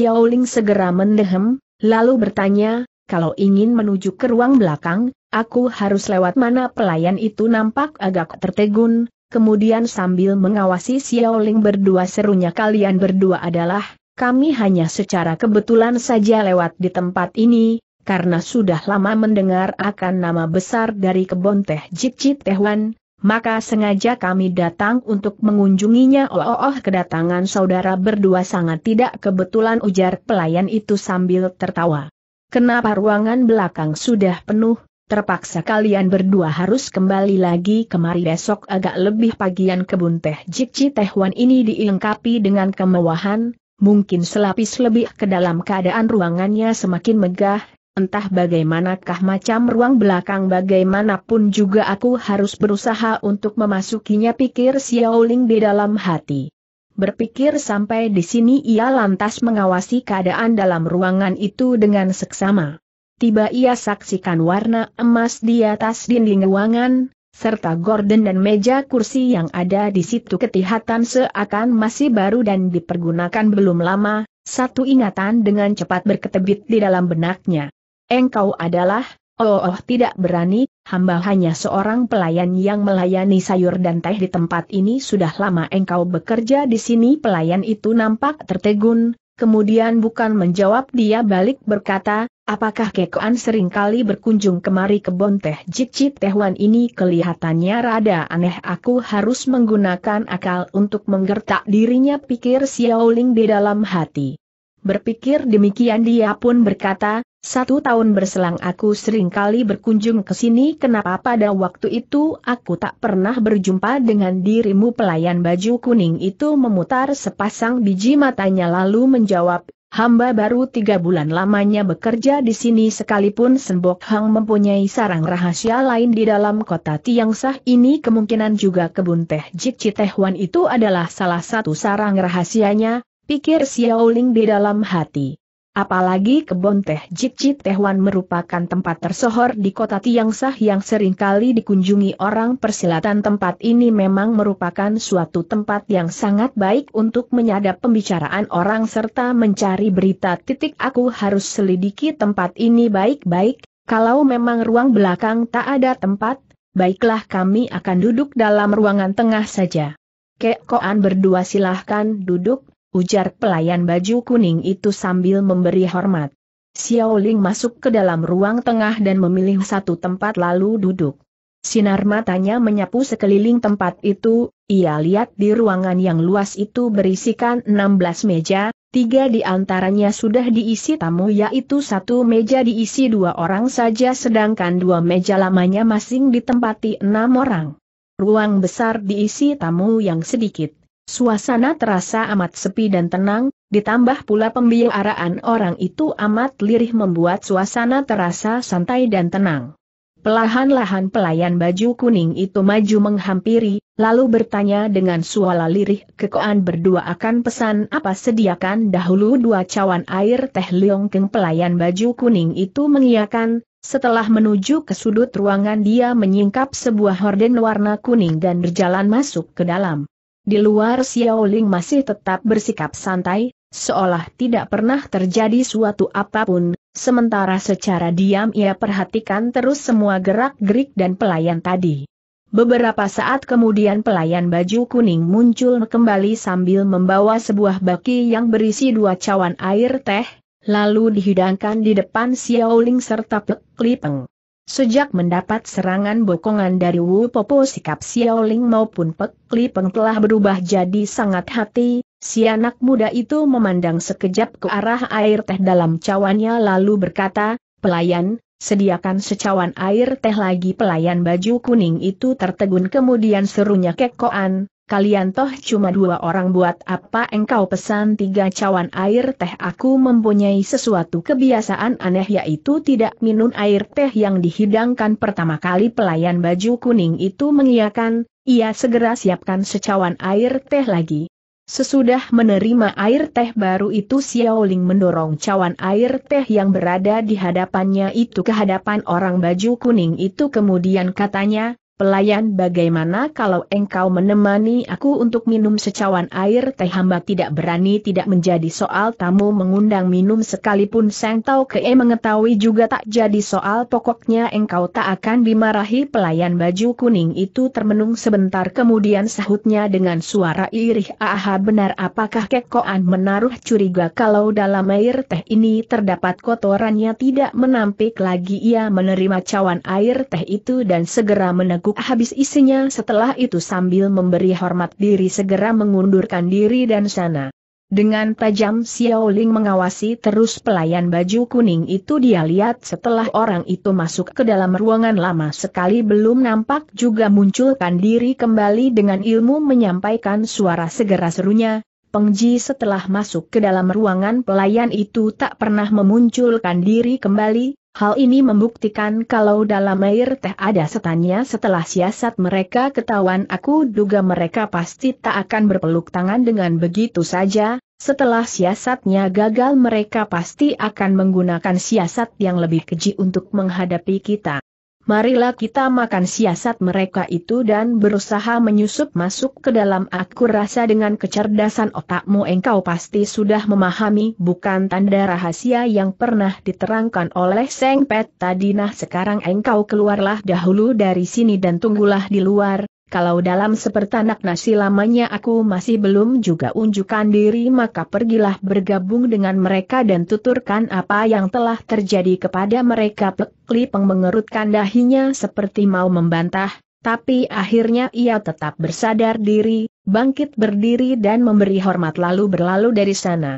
Ling segera mendehem, lalu bertanya, kalau ingin menuju ke ruang belakang, aku harus lewat mana pelayan itu nampak agak tertegun, kemudian sambil mengawasi Xiao Ling berdua serunya kalian berdua adalah, kami hanya secara kebetulan saja lewat di tempat ini, karena sudah lama mendengar akan nama besar dari kebon teh Jikci Tehwan, maka sengaja kami datang untuk mengunjunginya. Oh, oh, oh kedatangan saudara berdua sangat tidak kebetulan ujar pelayan itu sambil tertawa. Kenapa ruangan belakang sudah penuh, terpaksa kalian berdua harus kembali lagi kemari besok agak lebih pagian kebun teh Jikci Tehwan ini dilengkapi dengan kemewahan, mungkin selapis lebih ke dalam keadaan ruangannya semakin megah, Entah bagaimanakah macam ruang belakang bagaimanapun juga aku harus berusaha untuk memasukinya pikir Xiaoling di dalam hati. Berpikir sampai di sini ia lantas mengawasi keadaan dalam ruangan itu dengan seksama. Tiba ia saksikan warna emas di atas dinding ruangan, serta gorden dan meja kursi yang ada di situ ketihatan seakan masih baru dan dipergunakan belum lama, satu ingatan dengan cepat berketebit di dalam benaknya. Engkau adalah, oh, oh tidak berani, hamba hanya seorang pelayan yang melayani sayur dan teh di tempat ini sudah lama engkau bekerja di sini pelayan itu nampak tertegun, kemudian bukan menjawab dia balik berkata, apakah Kekoan seringkali berkunjung kemari ke bon teh jikcit tehwan ini kelihatannya rada aneh aku harus menggunakan akal untuk menggertak dirinya pikir Ling di dalam hati. Berpikir demikian dia pun berkata, satu tahun berselang aku seringkali berkunjung ke sini kenapa pada waktu itu aku tak pernah berjumpa dengan dirimu pelayan baju kuning itu memutar sepasang biji matanya lalu menjawab, hamba baru tiga bulan lamanya bekerja di sini sekalipun Senbok Hang mempunyai sarang rahasia lain di dalam kota Tiang Sah ini kemungkinan juga kebun teh Jik Citehwan itu adalah salah satu sarang rahasianya, pikir Xiaoling di dalam hati. Apalagi kebun teh Jikci Tehwan merupakan tempat tersohor di kota Tiangsah yang seringkali dikunjungi orang persilatan tempat ini memang merupakan suatu tempat yang sangat baik untuk menyadap pembicaraan orang serta mencari berita titik aku harus selidiki tempat ini baik-baik, kalau memang ruang belakang tak ada tempat, baiklah kami akan duduk dalam ruangan tengah saja. Kek berdua silahkan duduk, ujar pelayan baju kuning itu sambil memberi hormat. Xiao Ling masuk ke dalam ruang tengah dan memilih satu tempat lalu duduk. Sinar matanya menyapu sekeliling tempat itu, ia lihat di ruangan yang luas itu berisikan 16 meja, tiga di antaranya sudah diisi tamu yaitu satu meja diisi dua orang saja sedangkan dua meja lamanya masing ditempati enam orang. Ruang besar diisi tamu yang sedikit. Suasana terasa amat sepi dan tenang, ditambah pula pembicaraan orang itu amat lirih membuat suasana terasa santai dan tenang. Pelahan-lahan pelayan baju kuning itu maju menghampiri, lalu bertanya dengan suara lirih kekoan berdua akan pesan apa sediakan dahulu dua cawan air teh liong keng pelayan baju kuning itu mengiakan, setelah menuju ke sudut ruangan dia menyingkap sebuah horden warna kuning dan berjalan masuk ke dalam. Di luar Xiaoling masih tetap bersikap santai, seolah tidak pernah terjadi suatu apapun, sementara secara diam ia perhatikan terus semua gerak-gerik dan pelayan tadi. Beberapa saat kemudian pelayan baju kuning muncul kembali sambil membawa sebuah baki yang berisi dua cawan air teh, lalu dihidangkan di depan Xiaoling serta Pek Lipeng. Sejak mendapat serangan bokongan dari Wu Popo sikap Xiaoling maupun Pek Li Peng telah berubah jadi sangat hati, si anak muda itu memandang sekejap ke arah air teh dalam cawannya lalu berkata, pelayan, sediakan secawan air teh lagi pelayan baju kuning itu tertegun kemudian serunya kekoan, kalian toh cuma dua orang buat apa engkau pesan tiga cawan air teh aku mempunyai sesuatu kebiasaan aneh yaitu tidak minum air teh yang dihidangkan pertama kali pelayan baju kuning itu mengiakan, ia segera siapkan secawan air teh lagi. Sesudah menerima air teh baru itu Xiaoling mendorong cawan air teh yang berada di hadapannya itu ke hadapan orang baju kuning itu kemudian katanya, Pelayan bagaimana kalau engkau menemani aku untuk minum secawan air teh hamba tidak berani tidak menjadi soal tamu mengundang minum sekalipun Sang Tau Ke mengetahui juga tak jadi soal pokoknya engkau tak akan dimarahi pelayan baju kuning itu termenung sebentar kemudian sahutnya dengan suara irih aha benar apakah kekoan menaruh curiga kalau dalam air teh ini terdapat kotorannya tidak menampik lagi ia menerima cawan air teh itu dan segera menegur habis isinya setelah itu sambil memberi hormat diri segera mengundurkan diri dan sana. Dengan tajam Xiaoling mengawasi terus pelayan baju kuning itu dia lihat setelah orang itu masuk ke dalam ruangan lama sekali belum nampak juga munculkan diri kembali dengan ilmu menyampaikan suara segera serunya, Pengji setelah masuk ke dalam ruangan pelayan itu tak pernah memunculkan diri kembali, Hal ini membuktikan kalau dalam air teh ada setannya setelah siasat mereka ketahuan aku duga mereka pasti tak akan berpeluk tangan dengan begitu saja, setelah siasatnya gagal mereka pasti akan menggunakan siasat yang lebih keji untuk menghadapi kita marilah kita makan siasat mereka itu dan berusaha menyusup masuk ke dalam aku rasa dengan kecerdasan otakmu engkau pasti sudah memahami bukan tanda rahasia yang pernah diterangkan oleh Seng Pet tadi nah sekarang engkau keluarlah dahulu dari sini dan tunggulah di luar, kalau dalam sepertanak nasi lamanya aku masih belum juga unjukkan diri maka pergilah bergabung dengan mereka dan tuturkan apa yang telah terjadi kepada mereka. Peng mengerutkan dahinya seperti mau membantah, tapi akhirnya ia tetap bersadar diri, bangkit berdiri dan memberi hormat lalu berlalu dari sana.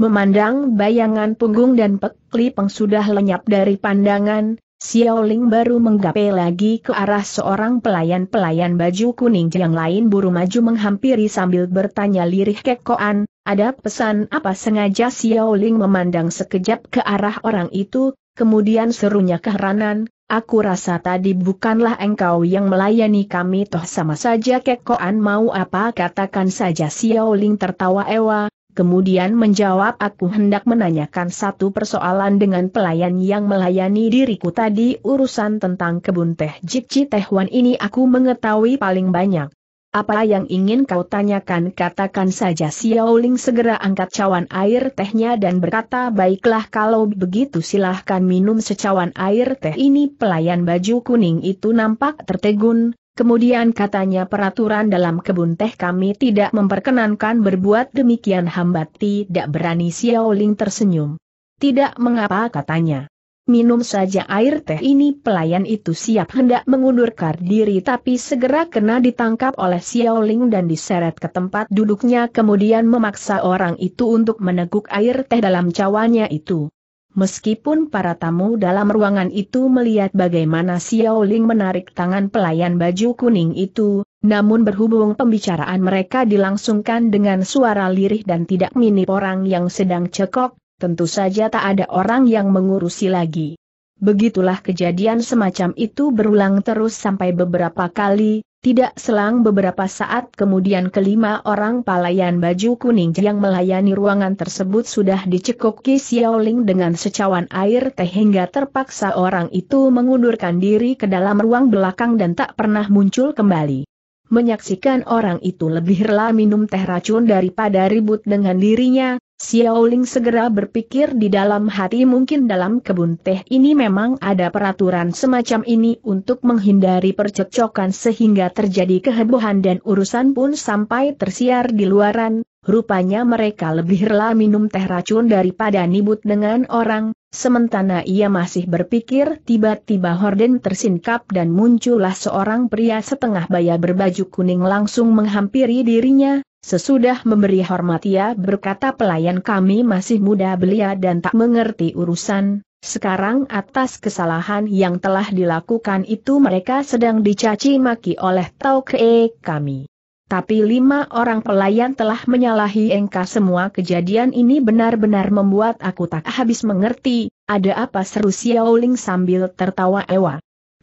Memandang bayangan punggung dan Pekli peng sudah lenyap dari pandangan, Xiaoling baru menggapai lagi ke arah seorang pelayan-pelayan baju kuning yang lain buru maju menghampiri sambil bertanya lirih kekoan, ada pesan apa sengaja Xiaoling memandang sekejap ke arah orang itu, kemudian serunya keheranan, aku rasa tadi bukanlah engkau yang melayani kami toh sama saja kekoan mau apa katakan saja Xiaoling tertawa ewa, kemudian menjawab aku hendak menanyakan satu persoalan dengan pelayan yang melayani diriku tadi urusan tentang kebun teh Jikci Tehwan ini aku mengetahui paling banyak. Apa yang ingin kau tanyakan katakan saja Xiaoling segera angkat cawan air tehnya dan berkata baiklah kalau begitu silahkan minum secawan air teh ini pelayan baju kuning itu nampak tertegun, Kemudian katanya peraturan dalam kebun teh kami tidak memperkenankan berbuat demikian hamba tidak berani Xiaoling tersenyum. Tidak mengapa katanya. Minum saja air teh ini pelayan itu siap hendak mengundurkan diri tapi segera kena ditangkap oleh Xiaoling dan diseret ke tempat duduknya kemudian memaksa orang itu untuk meneguk air teh dalam cawannya itu. Meskipun para tamu dalam ruangan itu melihat bagaimana Xiao Ling menarik tangan pelayan baju kuning itu, namun berhubung pembicaraan mereka dilangsungkan dengan suara lirih dan tidak minip orang yang sedang cekok, tentu saja tak ada orang yang mengurusi lagi. Begitulah kejadian semacam itu berulang terus sampai beberapa kali, tidak selang beberapa saat kemudian kelima orang palayan baju kuning yang melayani ruangan tersebut sudah dicekuk Ki Xiaoling dengan secawan air teh hingga terpaksa orang itu mengundurkan diri ke dalam ruang belakang dan tak pernah muncul kembali. Menyaksikan orang itu lebih rela minum teh racun daripada ribut dengan dirinya, Xiaoling segera berpikir di dalam hati mungkin dalam kebun teh ini memang ada peraturan semacam ini untuk menghindari percecokan sehingga terjadi kehebohan dan urusan pun sampai tersiar di luaran, rupanya mereka lebih rela minum teh racun daripada nibut dengan orang, sementara ia masih berpikir tiba-tiba Horden tersingkap dan muncullah seorang pria setengah baya berbaju kuning langsung menghampiri dirinya, Sesudah memberi hormat ia berkata pelayan kami masih muda belia dan tak mengerti urusan, sekarang atas kesalahan yang telah dilakukan itu mereka sedang dicaci maki oleh Tau Kee kami. Tapi lima orang pelayan telah menyalahi engka semua kejadian ini benar-benar membuat aku tak habis mengerti, ada apa seru Xiaoling sambil tertawa ewa.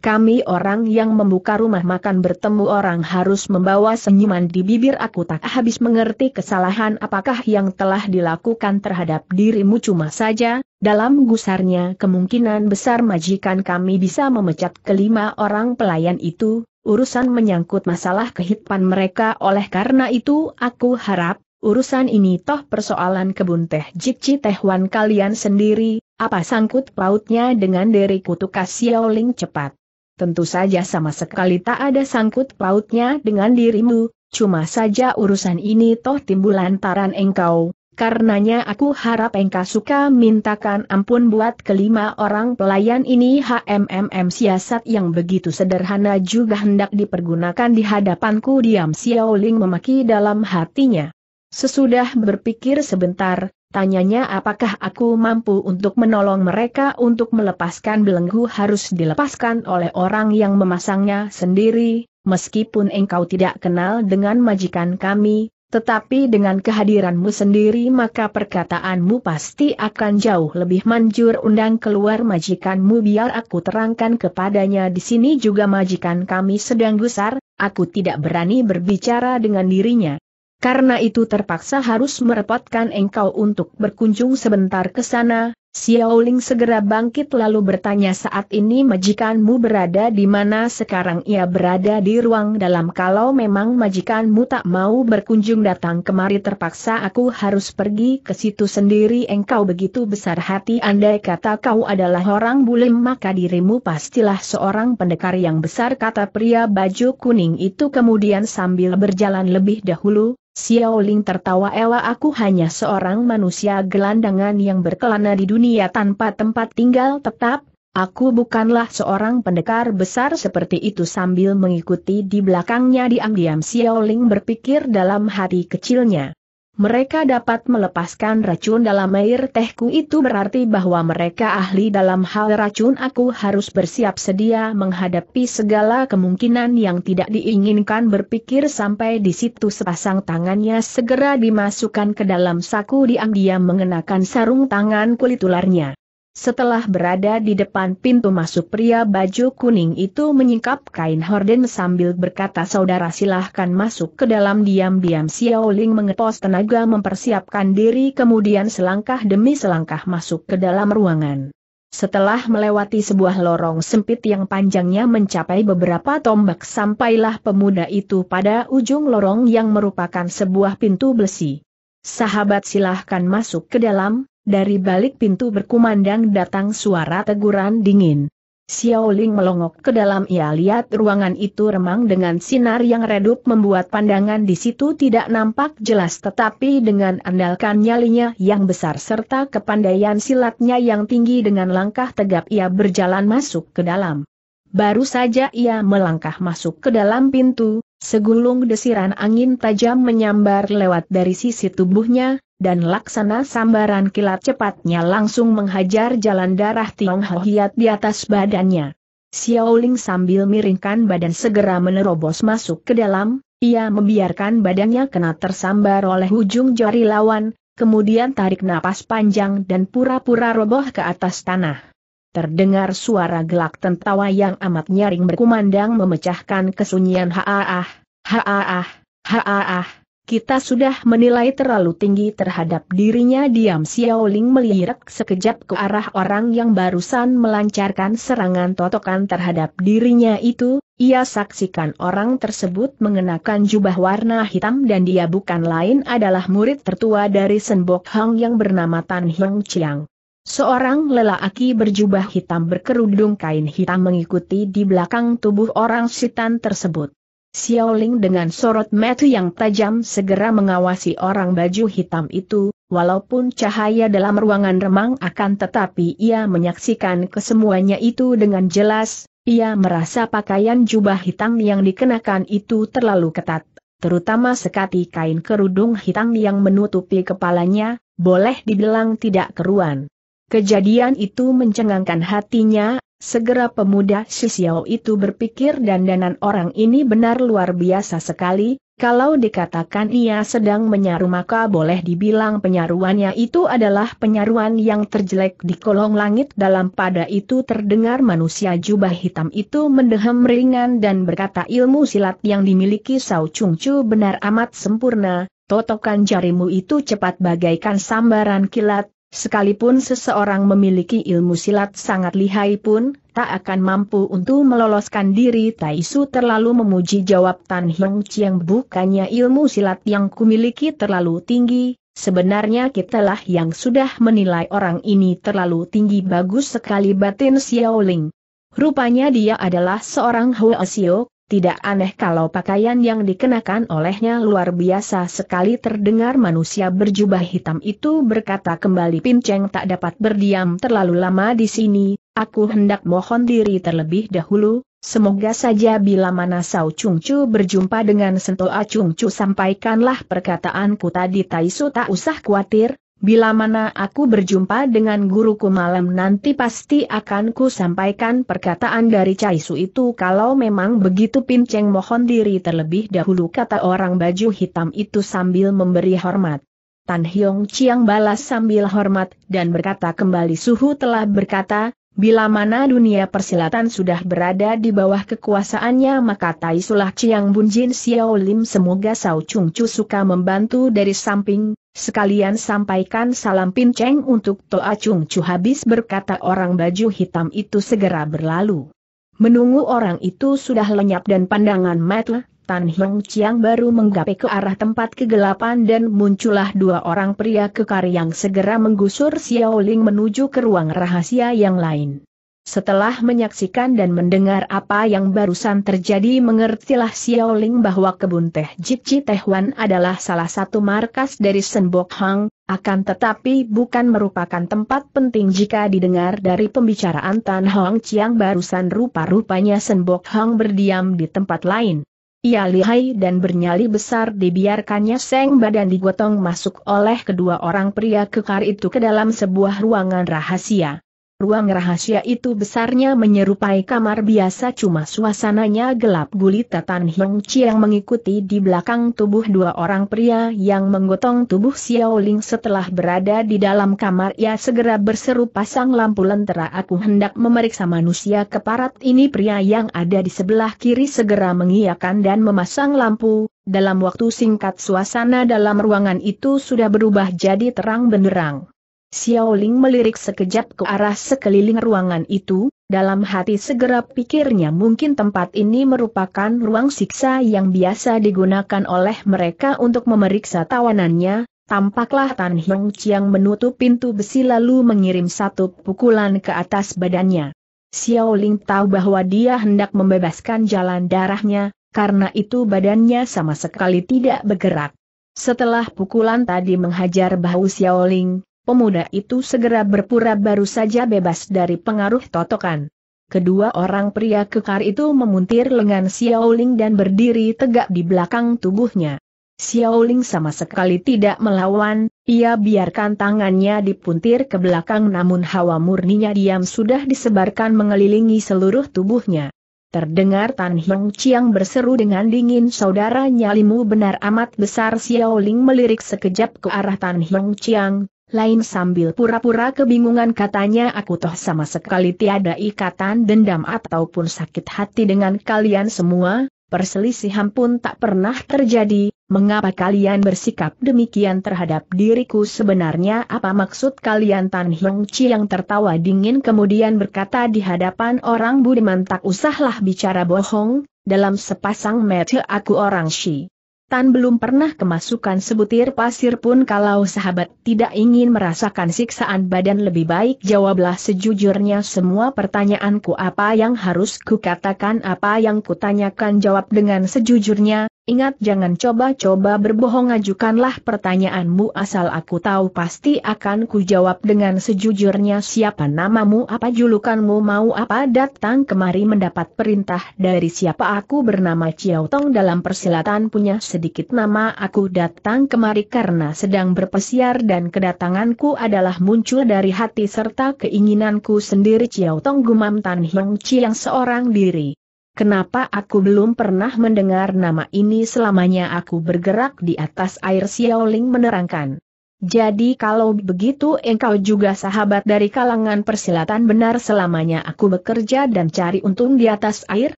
Kami orang yang membuka rumah makan bertemu orang harus membawa senyuman di bibir aku tak habis mengerti kesalahan apakah yang telah dilakukan terhadap dirimu cuma saja, dalam gusarnya kemungkinan besar majikan kami bisa memecat kelima orang pelayan itu, urusan menyangkut masalah kehidupan mereka oleh karena itu aku harap, urusan ini toh persoalan kebun teh jikci tehwan kalian sendiri, apa sangkut pautnya dengan diriku tukas Xiaoling cepat tentu saja sama sekali tak ada sangkut pautnya dengan dirimu, cuma saja urusan ini toh timbul lantaran engkau, karenanya aku harap engkau suka mintakan ampun buat kelima orang pelayan ini HMMM siasat yang begitu sederhana juga hendak dipergunakan di hadapanku diam Xiaoling memaki dalam hatinya. Sesudah berpikir sebentar, Tanyanya apakah aku mampu untuk menolong mereka untuk melepaskan belenggu harus dilepaskan oleh orang yang memasangnya sendiri, meskipun engkau tidak kenal dengan majikan kami, tetapi dengan kehadiranmu sendiri maka perkataanmu pasti akan jauh lebih manjur undang keluar majikanmu biar aku terangkan kepadanya di sini juga majikan kami sedang gusar, aku tidak berani berbicara dengan dirinya. Karena itu terpaksa harus merepotkan engkau untuk berkunjung sebentar ke sana, Xiao Ling segera bangkit lalu bertanya saat ini majikanmu berada di mana sekarang ia berada di ruang dalam kalau memang majikanmu tak mau berkunjung datang kemari terpaksa aku harus pergi ke situ sendiri engkau begitu besar hati andai kata kau adalah orang bulim maka dirimu pastilah seorang pendekar yang besar kata pria baju kuning itu kemudian sambil berjalan lebih dahulu, Xiaoling tertawa ela aku hanya seorang manusia gelandangan yang berkelana di dunia tanpa tempat tinggal tetap, aku bukanlah seorang pendekar besar seperti itu sambil mengikuti di belakangnya diam-diam Xiaoling berpikir dalam hati kecilnya mereka dapat melepaskan racun dalam air tehku itu berarti bahwa mereka ahli dalam hal racun aku harus bersiap sedia menghadapi segala kemungkinan yang tidak diinginkan berpikir sampai di situ sepasang tangannya segera dimasukkan ke dalam saku diam-diam mengenakan sarung tangan kulit ularnya. Setelah berada di depan pintu masuk pria baju kuning itu menyingkap kain horden sambil berkata saudara silahkan masuk ke dalam diam-diam Xiaoling mengepos tenaga mempersiapkan diri kemudian selangkah demi selangkah masuk ke dalam ruangan. Setelah melewati sebuah lorong sempit yang panjangnya mencapai beberapa tombak sampailah pemuda itu pada ujung lorong yang merupakan sebuah pintu besi. Sahabat silahkan masuk ke dalam, dari balik pintu berkumandang datang suara teguran dingin. Xiaoling melongok ke dalam ia lihat ruangan itu remang dengan sinar yang redup membuat pandangan di situ tidak nampak jelas tetapi dengan andalkan nyalinya yang besar serta kepandaian silatnya yang tinggi dengan langkah tegap ia berjalan masuk ke dalam. Baru saja ia melangkah masuk ke dalam pintu, segulung desiran angin tajam menyambar lewat dari sisi tubuhnya, dan laksana sambaran kilat cepatnya langsung menghajar jalan darah Tiong Hiat di atas badannya. Xiaoling sambil miringkan badan segera menerobos masuk ke dalam, ia membiarkan badannya kena tersambar oleh ujung jari lawan, kemudian tarik napas panjang dan pura-pura roboh ke atas tanah. Terdengar suara gelak tentawa yang amat nyaring berkumandang memecahkan kesunyian haaah, haaah, haaah. Kita sudah menilai terlalu tinggi terhadap dirinya diam Xiaoling melirik sekejap ke arah orang yang barusan melancarkan serangan totokan terhadap dirinya itu, ia saksikan orang tersebut mengenakan jubah warna hitam dan dia bukan lain adalah murid tertua dari Senbok Hang yang bernama Tan Hong Chiang. Seorang lelaki berjubah hitam berkerudung kain hitam mengikuti di belakang tubuh orang sitan tersebut. Xiaoling dengan sorot mata yang tajam segera mengawasi orang baju hitam itu, walaupun cahaya dalam ruangan remang akan tetapi ia menyaksikan kesemuanya itu dengan jelas, ia merasa pakaian jubah hitam yang dikenakan itu terlalu ketat, terutama sekati kain kerudung hitam yang menutupi kepalanya, boleh dibilang tidak keruan. Kejadian itu mencengangkan hatinya, Segera pemuda Xiao itu berpikir dandanan orang ini benar luar biasa sekali, kalau dikatakan ia sedang menyaru maka boleh dibilang penyaruannya itu adalah penyaruan yang terjelek di kolong langit dalam pada itu terdengar manusia jubah hitam itu mendehem ringan dan berkata ilmu silat yang dimiliki Sao Chung Chu benar amat sempurna, totokan jarimu itu cepat bagaikan sambaran kilat, Sekalipun seseorang memiliki ilmu silat sangat lihai pun, tak akan mampu untuk meloloskan diri Taisu terlalu memuji jawab Tan Hiong Chiang bukannya ilmu silat yang kumiliki terlalu tinggi, sebenarnya kitalah yang sudah menilai orang ini terlalu tinggi bagus sekali batin Xiaoling. Rupanya dia adalah seorang Xiao, tidak aneh kalau pakaian yang dikenakan olehnya luar biasa sekali terdengar manusia berjubah hitam itu berkata kembali Pinceng tak dapat berdiam terlalu lama di sini, aku hendak mohon diri terlebih dahulu, semoga saja bila mana Sao Chung Chu berjumpa dengan Sentoa Chung Chu sampaikanlah perkataanku tadi Taisu tak usah khawatir, Bila mana aku berjumpa dengan guruku malam nanti pasti akan ku sampaikan perkataan dari Caisu itu kalau memang begitu pinceng mohon diri terlebih dahulu kata orang baju hitam itu sambil memberi hormat. Tan Hiong Chiang balas sambil hormat dan berkata kembali Suhu telah berkata, Bila mana dunia persilatan sudah berada di bawah kekuasaannya maka Tai Sulah Chiang Bun Jin Xiao Lim semoga Sao Chung Chu suka membantu dari samping, sekalian sampaikan salam pinceng untuk Toa Chung Chu habis berkata orang baju hitam itu segera berlalu. Menunggu orang itu sudah lenyap dan pandangan Matle Tan Hong Chiang baru menggapai ke arah tempat kegelapan dan muncullah dua orang pria kekar yang segera menggusur Xiao Ling menuju ke ruang rahasia yang lain. Setelah menyaksikan dan mendengar apa yang barusan terjadi mengertilah Xiao Ling bahwa kebun teh Jikji Tehwan adalah salah satu markas dari Senbok Hang, akan tetapi bukan merupakan tempat penting jika didengar dari pembicaraan Tan Hong Chiang barusan rupa-rupanya Senbok Hang berdiam di tempat lain. Ia lihai dan bernyali besar dibiarkannya seng badan digotong masuk oleh kedua orang pria kekar itu ke dalam sebuah ruangan rahasia. Ruang rahasia itu besarnya menyerupai kamar biasa cuma suasananya gelap gulita Tan Hiong Chiang mengikuti di belakang tubuh dua orang pria yang menggotong tubuh Xiao Ling setelah berada di dalam kamar ia segera berseru pasang lampu lentera aku hendak memeriksa manusia keparat ini pria yang ada di sebelah kiri segera mengiakan dan memasang lampu, dalam waktu singkat suasana dalam ruangan itu sudah berubah jadi terang benderang. Xiaoling melirik sekejap ke arah sekeliling ruangan itu, dalam hati segera pikirnya mungkin tempat ini merupakan ruang siksa yang biasa digunakan oleh mereka untuk memeriksa tawanannya, tampaklah Tan Hiong Chiang menutup pintu besi lalu mengirim satu pukulan ke atas badannya. Xiaoling tahu bahwa dia hendak membebaskan jalan darahnya, karena itu badannya sama sekali tidak bergerak. Setelah pukulan tadi menghajar bahu Xiaoling, pemuda itu segera berpura baru saja bebas dari pengaruh totokan. Kedua orang pria kekar itu memuntir lengan Xiaoling dan berdiri tegak di belakang tubuhnya. Xiaoling sama sekali tidak melawan, ia biarkan tangannya dipuntir ke belakang namun hawa murninya diam sudah disebarkan mengelilingi seluruh tubuhnya. Terdengar Tan Hiong Chiang berseru dengan dingin saudara nyalimu benar amat besar Xiaoling melirik sekejap ke arah Tan Hiong Chiang, lain sambil pura-pura kebingungan katanya aku toh sama sekali tiada ikatan dendam ataupun sakit hati dengan kalian semua, perselisihan pun tak pernah terjadi, mengapa kalian bersikap demikian terhadap diriku sebenarnya apa maksud kalian Tan Hiong Chi yang tertawa dingin kemudian berkata di hadapan orang budiman tak usahlah bicara bohong, dalam sepasang mata aku orang Shi. Tan belum pernah kemasukan sebutir pasir pun kalau sahabat tidak ingin merasakan siksaan badan lebih baik jawablah sejujurnya semua pertanyaanku apa yang harus kukatakan apa yang kutanyakan jawab dengan sejujurnya, Ingat jangan coba-coba berbohong ajukanlah pertanyaanmu asal aku tahu pasti akan ku jawab dengan sejujurnya siapa namamu apa julukanmu mau apa datang kemari mendapat perintah dari siapa aku bernama Ciao Tong dalam persilatan punya sedikit nama aku datang kemari karena sedang berpesiar dan kedatanganku adalah muncul dari hati serta keinginanku sendiri Ciao Tong gumam Tan Hiong Chi yang seorang diri. Kenapa aku belum pernah mendengar nama ini selamanya aku bergerak di atas air Xiaoling menerangkan. Jadi kalau begitu engkau juga sahabat dari kalangan persilatan benar selamanya aku bekerja dan cari untung di atas air,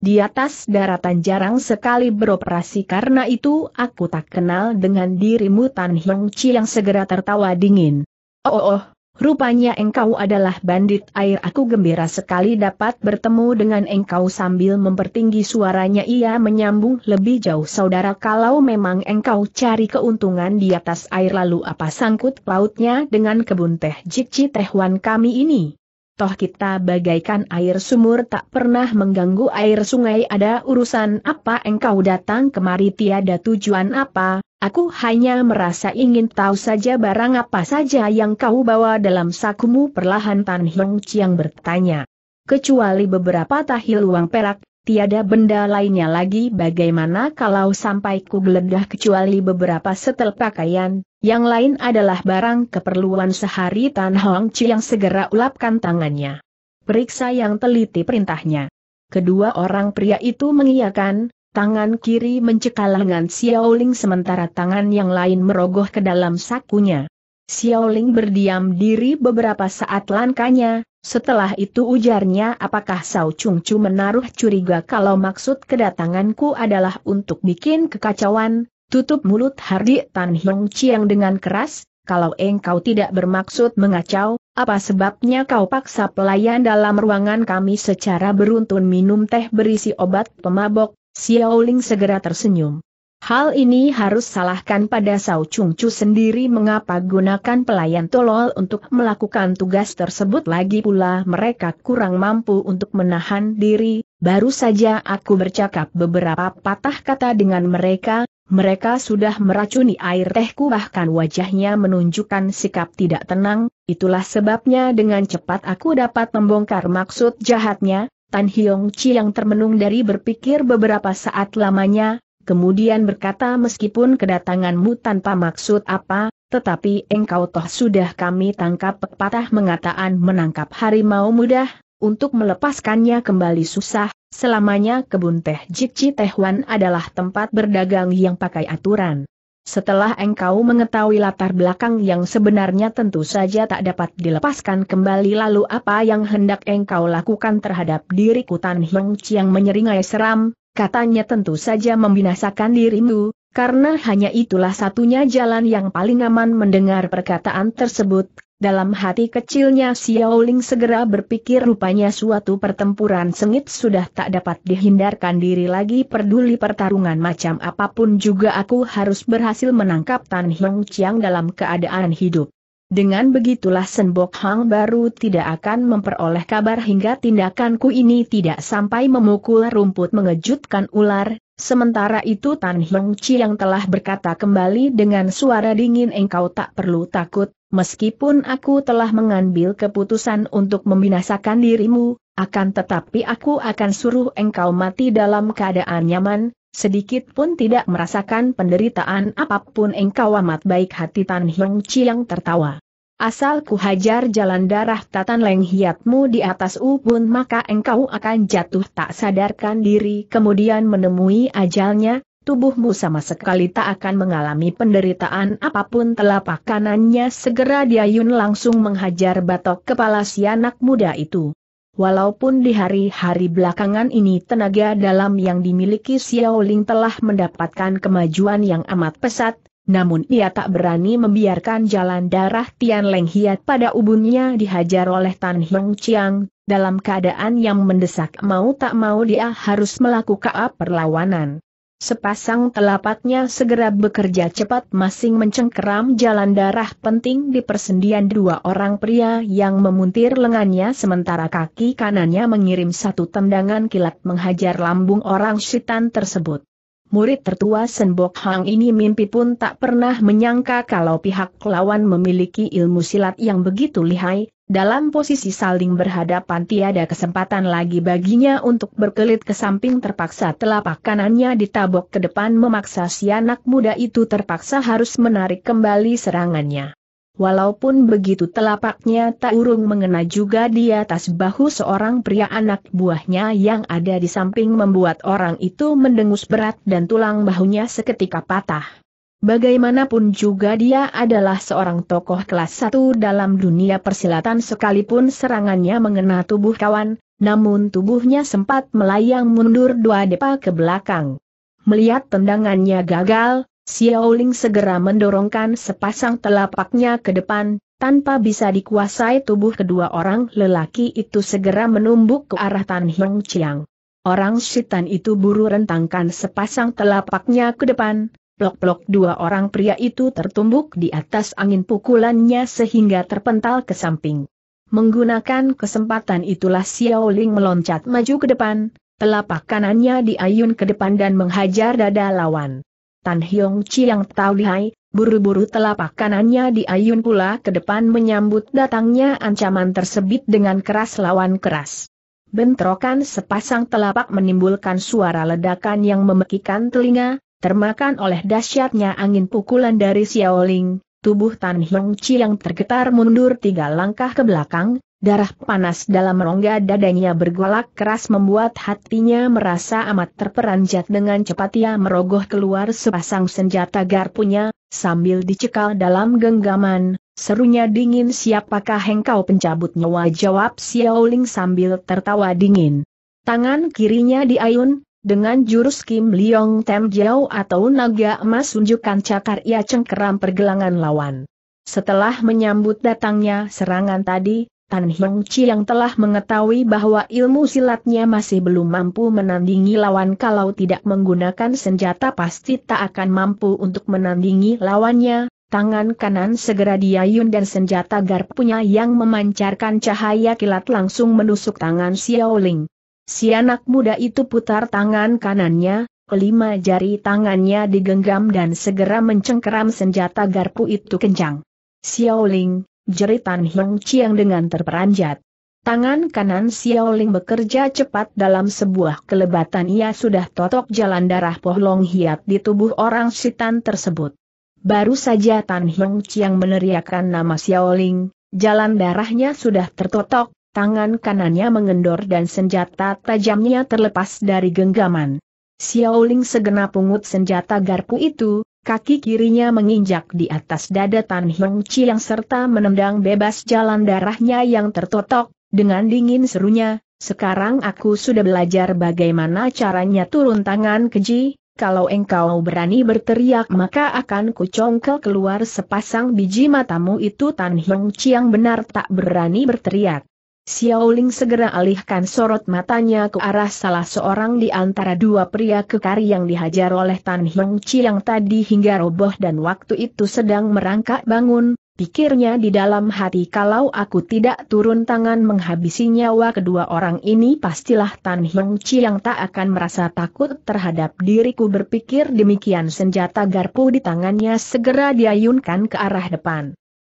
di atas daratan jarang sekali beroperasi karena itu aku tak kenal dengan dirimu Tan Hiong Chi yang segera tertawa dingin. Oh, oh, oh Rupanya engkau adalah bandit air aku gembira sekali dapat bertemu dengan engkau sambil mempertinggi suaranya ia menyambung lebih jauh saudara kalau memang engkau cari keuntungan di atas air lalu apa sangkut pautnya dengan kebun teh jikci tehwan kami ini. Toh kita bagaikan air sumur tak pernah mengganggu air sungai ada urusan apa engkau datang kemari tiada tujuan apa, Aku hanya merasa ingin tahu saja barang apa saja yang kau bawa dalam sakumu perlahan Tan Hong Chiang bertanya. Kecuali beberapa tahil uang perak, tiada benda lainnya lagi bagaimana kalau sampai ku geledah kecuali beberapa setel pakaian, yang lain adalah barang keperluan sehari Tan Hong Chiang segera ulapkan tangannya. Periksa yang teliti perintahnya. Kedua orang pria itu mengiyakan, Tangan kiri mencekal lengan Xiaoling sementara tangan yang lain merogoh ke dalam sakunya. Xiaoling berdiam diri beberapa saat langkahnya, setelah itu ujarnya apakah Sao Chung Chu menaruh curiga kalau maksud kedatanganku adalah untuk bikin kekacauan, tutup mulut Hardi Tan Hiong Chiang dengan keras, kalau engkau tidak bermaksud mengacau, apa sebabnya kau paksa pelayan dalam ruangan kami secara beruntun minum teh berisi obat pemabok, Xiaoling segera tersenyum. Hal ini harus salahkan pada Sao Chung Chu sendiri mengapa gunakan pelayan tolol untuk melakukan tugas tersebut lagi pula mereka kurang mampu untuk menahan diri, baru saja aku bercakap beberapa patah kata dengan mereka, mereka sudah meracuni air tehku bahkan wajahnya menunjukkan sikap tidak tenang, itulah sebabnya dengan cepat aku dapat membongkar maksud jahatnya, Tan Hiong Chi yang termenung dari berpikir beberapa saat lamanya, kemudian berkata meskipun kedatanganmu tanpa maksud apa, tetapi engkau toh sudah kami tangkap pepatah mengatakan menangkap harimau mudah, untuk melepaskannya kembali susah, selamanya kebun teh Teh Tehwan adalah tempat berdagang yang pakai aturan. Setelah engkau mengetahui latar belakang yang sebenarnya tentu saja tak dapat dilepaskan kembali lalu apa yang hendak engkau lakukan terhadap diriku Tan Hiong Chiang menyeringai seram, katanya tentu saja membinasakan dirimu, karena hanya itulah satunya jalan yang paling aman mendengar perkataan tersebut, dalam hati kecilnya Xiao Ling segera berpikir rupanya suatu pertempuran sengit sudah tak dapat dihindarkan diri lagi peduli pertarungan macam apapun juga aku harus berhasil menangkap Tan Hiong Chiang dalam keadaan hidup. Dengan begitulah Senbok Hang baru tidak akan memperoleh kabar hingga tindakanku ini tidak sampai memukul rumput mengejutkan ular, Sementara itu Tan Hiong Chiang telah berkata kembali dengan suara dingin engkau tak perlu takut, meskipun aku telah mengambil keputusan untuk membinasakan dirimu, akan tetapi aku akan suruh engkau mati dalam keadaan nyaman, sedikit pun tidak merasakan penderitaan apapun engkau amat baik hati Tan Hiong Chiang tertawa. Asal ku hajar jalan darah tatan leng hiatmu di atas ubun maka engkau akan jatuh tak sadarkan diri kemudian menemui ajalnya, tubuhmu sama sekali tak akan mengalami penderitaan apapun telapak kanannya segera Diayun langsung menghajar batok kepala si anak muda itu. Walaupun di hari-hari belakangan ini tenaga dalam yang dimiliki Xiao Ling telah mendapatkan kemajuan yang amat pesat, namun ia tak berani membiarkan jalan darah Tian Leng Hiat pada ubunnya dihajar oleh Tan Hiong Chiang, dalam keadaan yang mendesak mau tak mau dia harus melakukan perlawanan. Sepasang telapaknya segera bekerja cepat masing mencengkeram jalan darah penting di persendian dua orang pria yang memuntir lengannya sementara kaki kanannya mengirim satu tendangan kilat menghajar lambung orang syaitan tersebut. Murid tertua Senbok Hang ini mimpi pun tak pernah menyangka kalau pihak lawan memiliki ilmu silat yang begitu lihai, dalam posisi saling berhadapan tiada kesempatan lagi baginya untuk berkelit ke samping terpaksa telapak kanannya ditabok ke depan memaksa si anak muda itu terpaksa harus menarik kembali serangannya. Walaupun begitu telapaknya tak urung mengena juga di atas bahu seorang pria anak buahnya yang ada di samping membuat orang itu mendengus berat dan tulang bahunya seketika patah. Bagaimanapun juga dia adalah seorang tokoh kelas satu dalam dunia persilatan sekalipun serangannya mengena tubuh kawan, namun tubuhnya sempat melayang mundur dua depa ke belakang. Melihat tendangannya gagal, Xiao Ling segera mendorongkan sepasang telapaknya ke depan, tanpa bisa dikuasai tubuh kedua orang lelaki itu segera menumbuk ke arah Tan Hong Chiang. Orang sitan itu buru rentangkan sepasang telapaknya ke depan, Plok-plok dua orang pria itu tertumbuk di atas angin pukulannya sehingga terpental ke samping. Menggunakan kesempatan itulah Xiao Ling meloncat maju ke depan, telapak kanannya diayun ke depan dan menghajar dada lawan. Tan Hiong yang tahu lihai, buru-buru telapak kanannya diayun pula ke depan menyambut datangnya ancaman tersebut dengan keras lawan keras. Bentrokan sepasang telapak menimbulkan suara ledakan yang memekikan telinga, Termakan oleh dahsyatnya angin pukulan dari Xiaoling, tubuh Tan Hiong yang tergetar mundur tiga langkah ke belakang, darah panas dalam rongga dadanya bergolak keras membuat hatinya merasa amat terperanjat dengan cepat ia merogoh keluar sepasang senjata garpunya, sambil dicekal dalam genggaman, Serunya dingin siapakah engkau pencabut nyawa jawab Xiaoling sambil tertawa dingin. Tangan kirinya diayun, dengan jurus Kim Leong Tem Jiao atau naga emas unjukkan cakar ia cengkeram pergelangan lawan. Setelah menyambut datangnya serangan tadi, Tan Hiong Chi yang telah mengetahui bahwa ilmu silatnya masih belum mampu menandingi lawan kalau tidak menggunakan senjata pasti tak akan mampu untuk menandingi lawannya, tangan kanan segera diayun dan senjata garpunya yang memancarkan cahaya kilat langsung menusuk tangan Xiao Ling. Si anak muda itu putar tangan kanannya, kelima jari tangannya digenggam dan segera mencengkeram senjata garpu itu kencang. Xiaoling, jeritan Hong Chiang dengan terperanjat. Tangan kanan Xiaoling bekerja cepat dalam sebuah kelebatan ia sudah totok jalan darah pohlong hiat di tubuh orang sitan tersebut. Baru saja Tan Hong Chiang meneriakkan nama Xiaoling, jalan darahnya sudah tertotok, Tangan kanannya mengendor dan senjata tajamnya terlepas dari genggaman. Xiaoling segera pungut senjata garpu itu, kaki kirinya menginjak di atas dada Tan Chi yang serta menendang bebas jalan darahnya yang tertotok, dengan dingin serunya, sekarang aku sudah belajar bagaimana caranya turun tangan keji, kalau engkau berani berteriak maka akan kucongkel keluar sepasang biji matamu itu Tan Chi yang benar tak berani berteriak. Xiaoling segera alihkan sorot matanya ke arah salah seorang di antara dua pria kekar yang dihajar oleh Tan Hiong Chi yang tadi hingga roboh dan waktu itu sedang merangkak bangun, Pikirnya di dalam hati kalau aku tidak turun tangan menghabisi nyawa kedua orang ini pastilah Tan Hiong Chi yang tak akan merasa takut terhadap diriku berpikir demikian senjata garpu di tangannya segera diayunkan ke arah depan.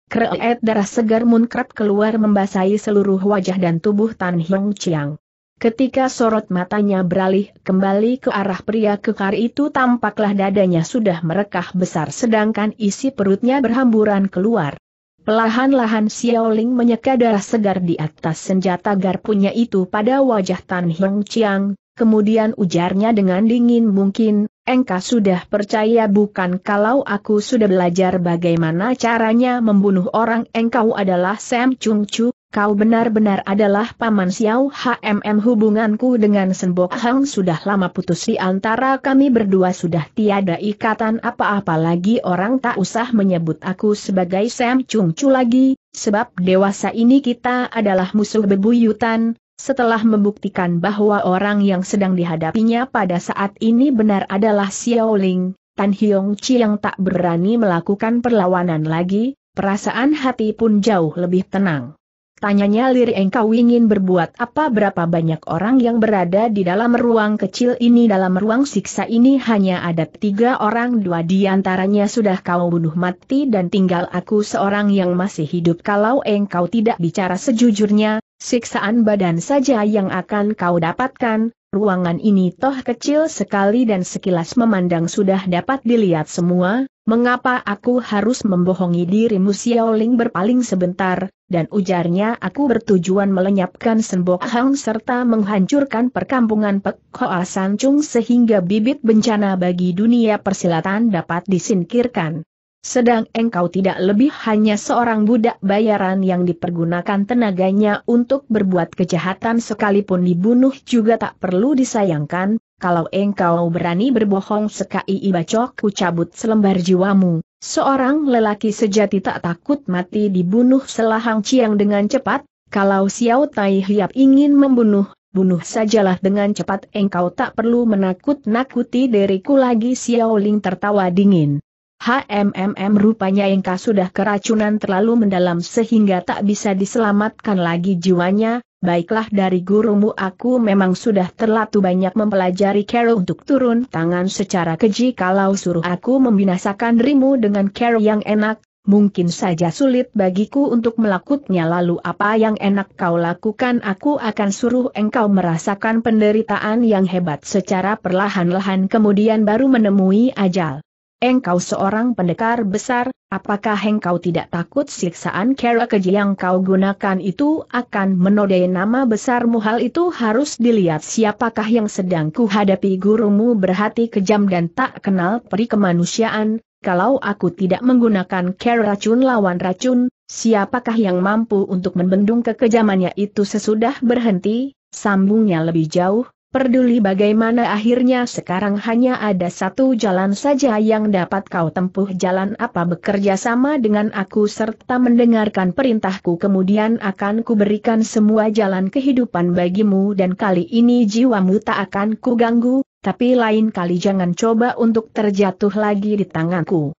Kereet darah segar munkrat keluar membasahi seluruh wajah dan tubuh Tan Hiong Chiang. Ketika sorot matanya beralih kembali ke arah pria kekar itu tampaklah dadanya sudah merekah besar sedangkan isi perutnya berhamburan keluar. Pelahan-lahan Xiaoling menyeka darah segar di atas senjata garpunya itu pada wajah Tan Hiong Chiang, kemudian ujarnya dengan dingin mungkin, engkau sudah percaya bukan kalau aku sudah belajar bagaimana caranya membunuh orang engkau adalah Sam Chung Chu, kau benar-benar adalah Paman Xiao HMM hubunganku dengan Senbok Hang sudah lama putus di antara kami berdua sudah tiada ikatan apa-apa lagi orang tak usah menyebut aku sebagai Sam Chung Chu lagi, sebab dewasa ini kita adalah musuh bebuyutan, setelah membuktikan bahwa orang yang sedang dihadapinya pada saat ini benar adalah Xiao Ling, Tan Hiong Chi yang tak berani melakukan perlawanan lagi, perasaan hati pun jauh lebih tenang. Tanyanya Lir engkau ingin berbuat apa berapa banyak orang yang berada di dalam ruang kecil ini dalam ruang siksa ini hanya ada tiga orang dua di antaranya sudah kau bunuh mati dan tinggal aku seorang yang masih hidup kalau engkau tidak bicara sejujurnya, Siksaan badan saja yang akan kau dapatkan, ruangan ini toh kecil sekali dan sekilas memandang sudah dapat dilihat semua, mengapa aku harus membohongi dirimu Xiaoling berpaling sebentar, dan ujarnya aku bertujuan melenyapkan Senbok Hang serta menghancurkan perkampungan Pek Hoa Sancung sehingga bibit bencana bagi dunia persilatan dapat disingkirkan. Sedang engkau tidak lebih hanya seorang budak bayaran yang dipergunakan tenaganya untuk berbuat kejahatan sekalipun dibunuh juga tak perlu disayangkan, kalau engkau berani berbohong sekai ibacok ku cabut selembar jiwamu. Seorang lelaki sejati tak takut mati dibunuh selahang ciang dengan cepat, kalau Xiao Tai Hiap ingin membunuh, bunuh sajalah dengan cepat engkau tak perlu menakut-nakuti diriku lagi Xiao Ling tertawa dingin. HMMM rupanya Engka sudah keracunan terlalu mendalam sehingga tak bisa diselamatkan lagi jiwanya, baiklah dari gurumu aku memang sudah terlalu banyak mempelajari Carol untuk turun tangan secara keji kalau suruh aku membinasakan dirimu dengan Carol yang enak, mungkin saja sulit bagiku untuk melakutnya lalu apa yang enak kau lakukan aku akan suruh engkau merasakan penderitaan yang hebat secara perlahan-lahan kemudian baru menemui ajal. Engkau seorang pendekar besar, apakah engkau tidak takut siksaan kera keji yang kau gunakan itu akan menodai nama besarmu hal itu harus dilihat siapakah yang sedang kuhadapi gurumu berhati kejam dan tak kenal peri kemanusiaan, kalau aku tidak menggunakan kera racun lawan racun, siapakah yang mampu untuk membendung kekejamannya itu sesudah berhenti, sambungnya lebih jauh, Peduli bagaimana akhirnya sekarang hanya ada satu jalan saja yang dapat kau tempuh jalan apa bekerja sama dengan aku serta mendengarkan perintahku kemudian akan kuberikan semua jalan kehidupan bagimu dan kali ini jiwamu tak akan kuganggu, tapi lain kali jangan coba untuk terjatuh lagi di tanganku.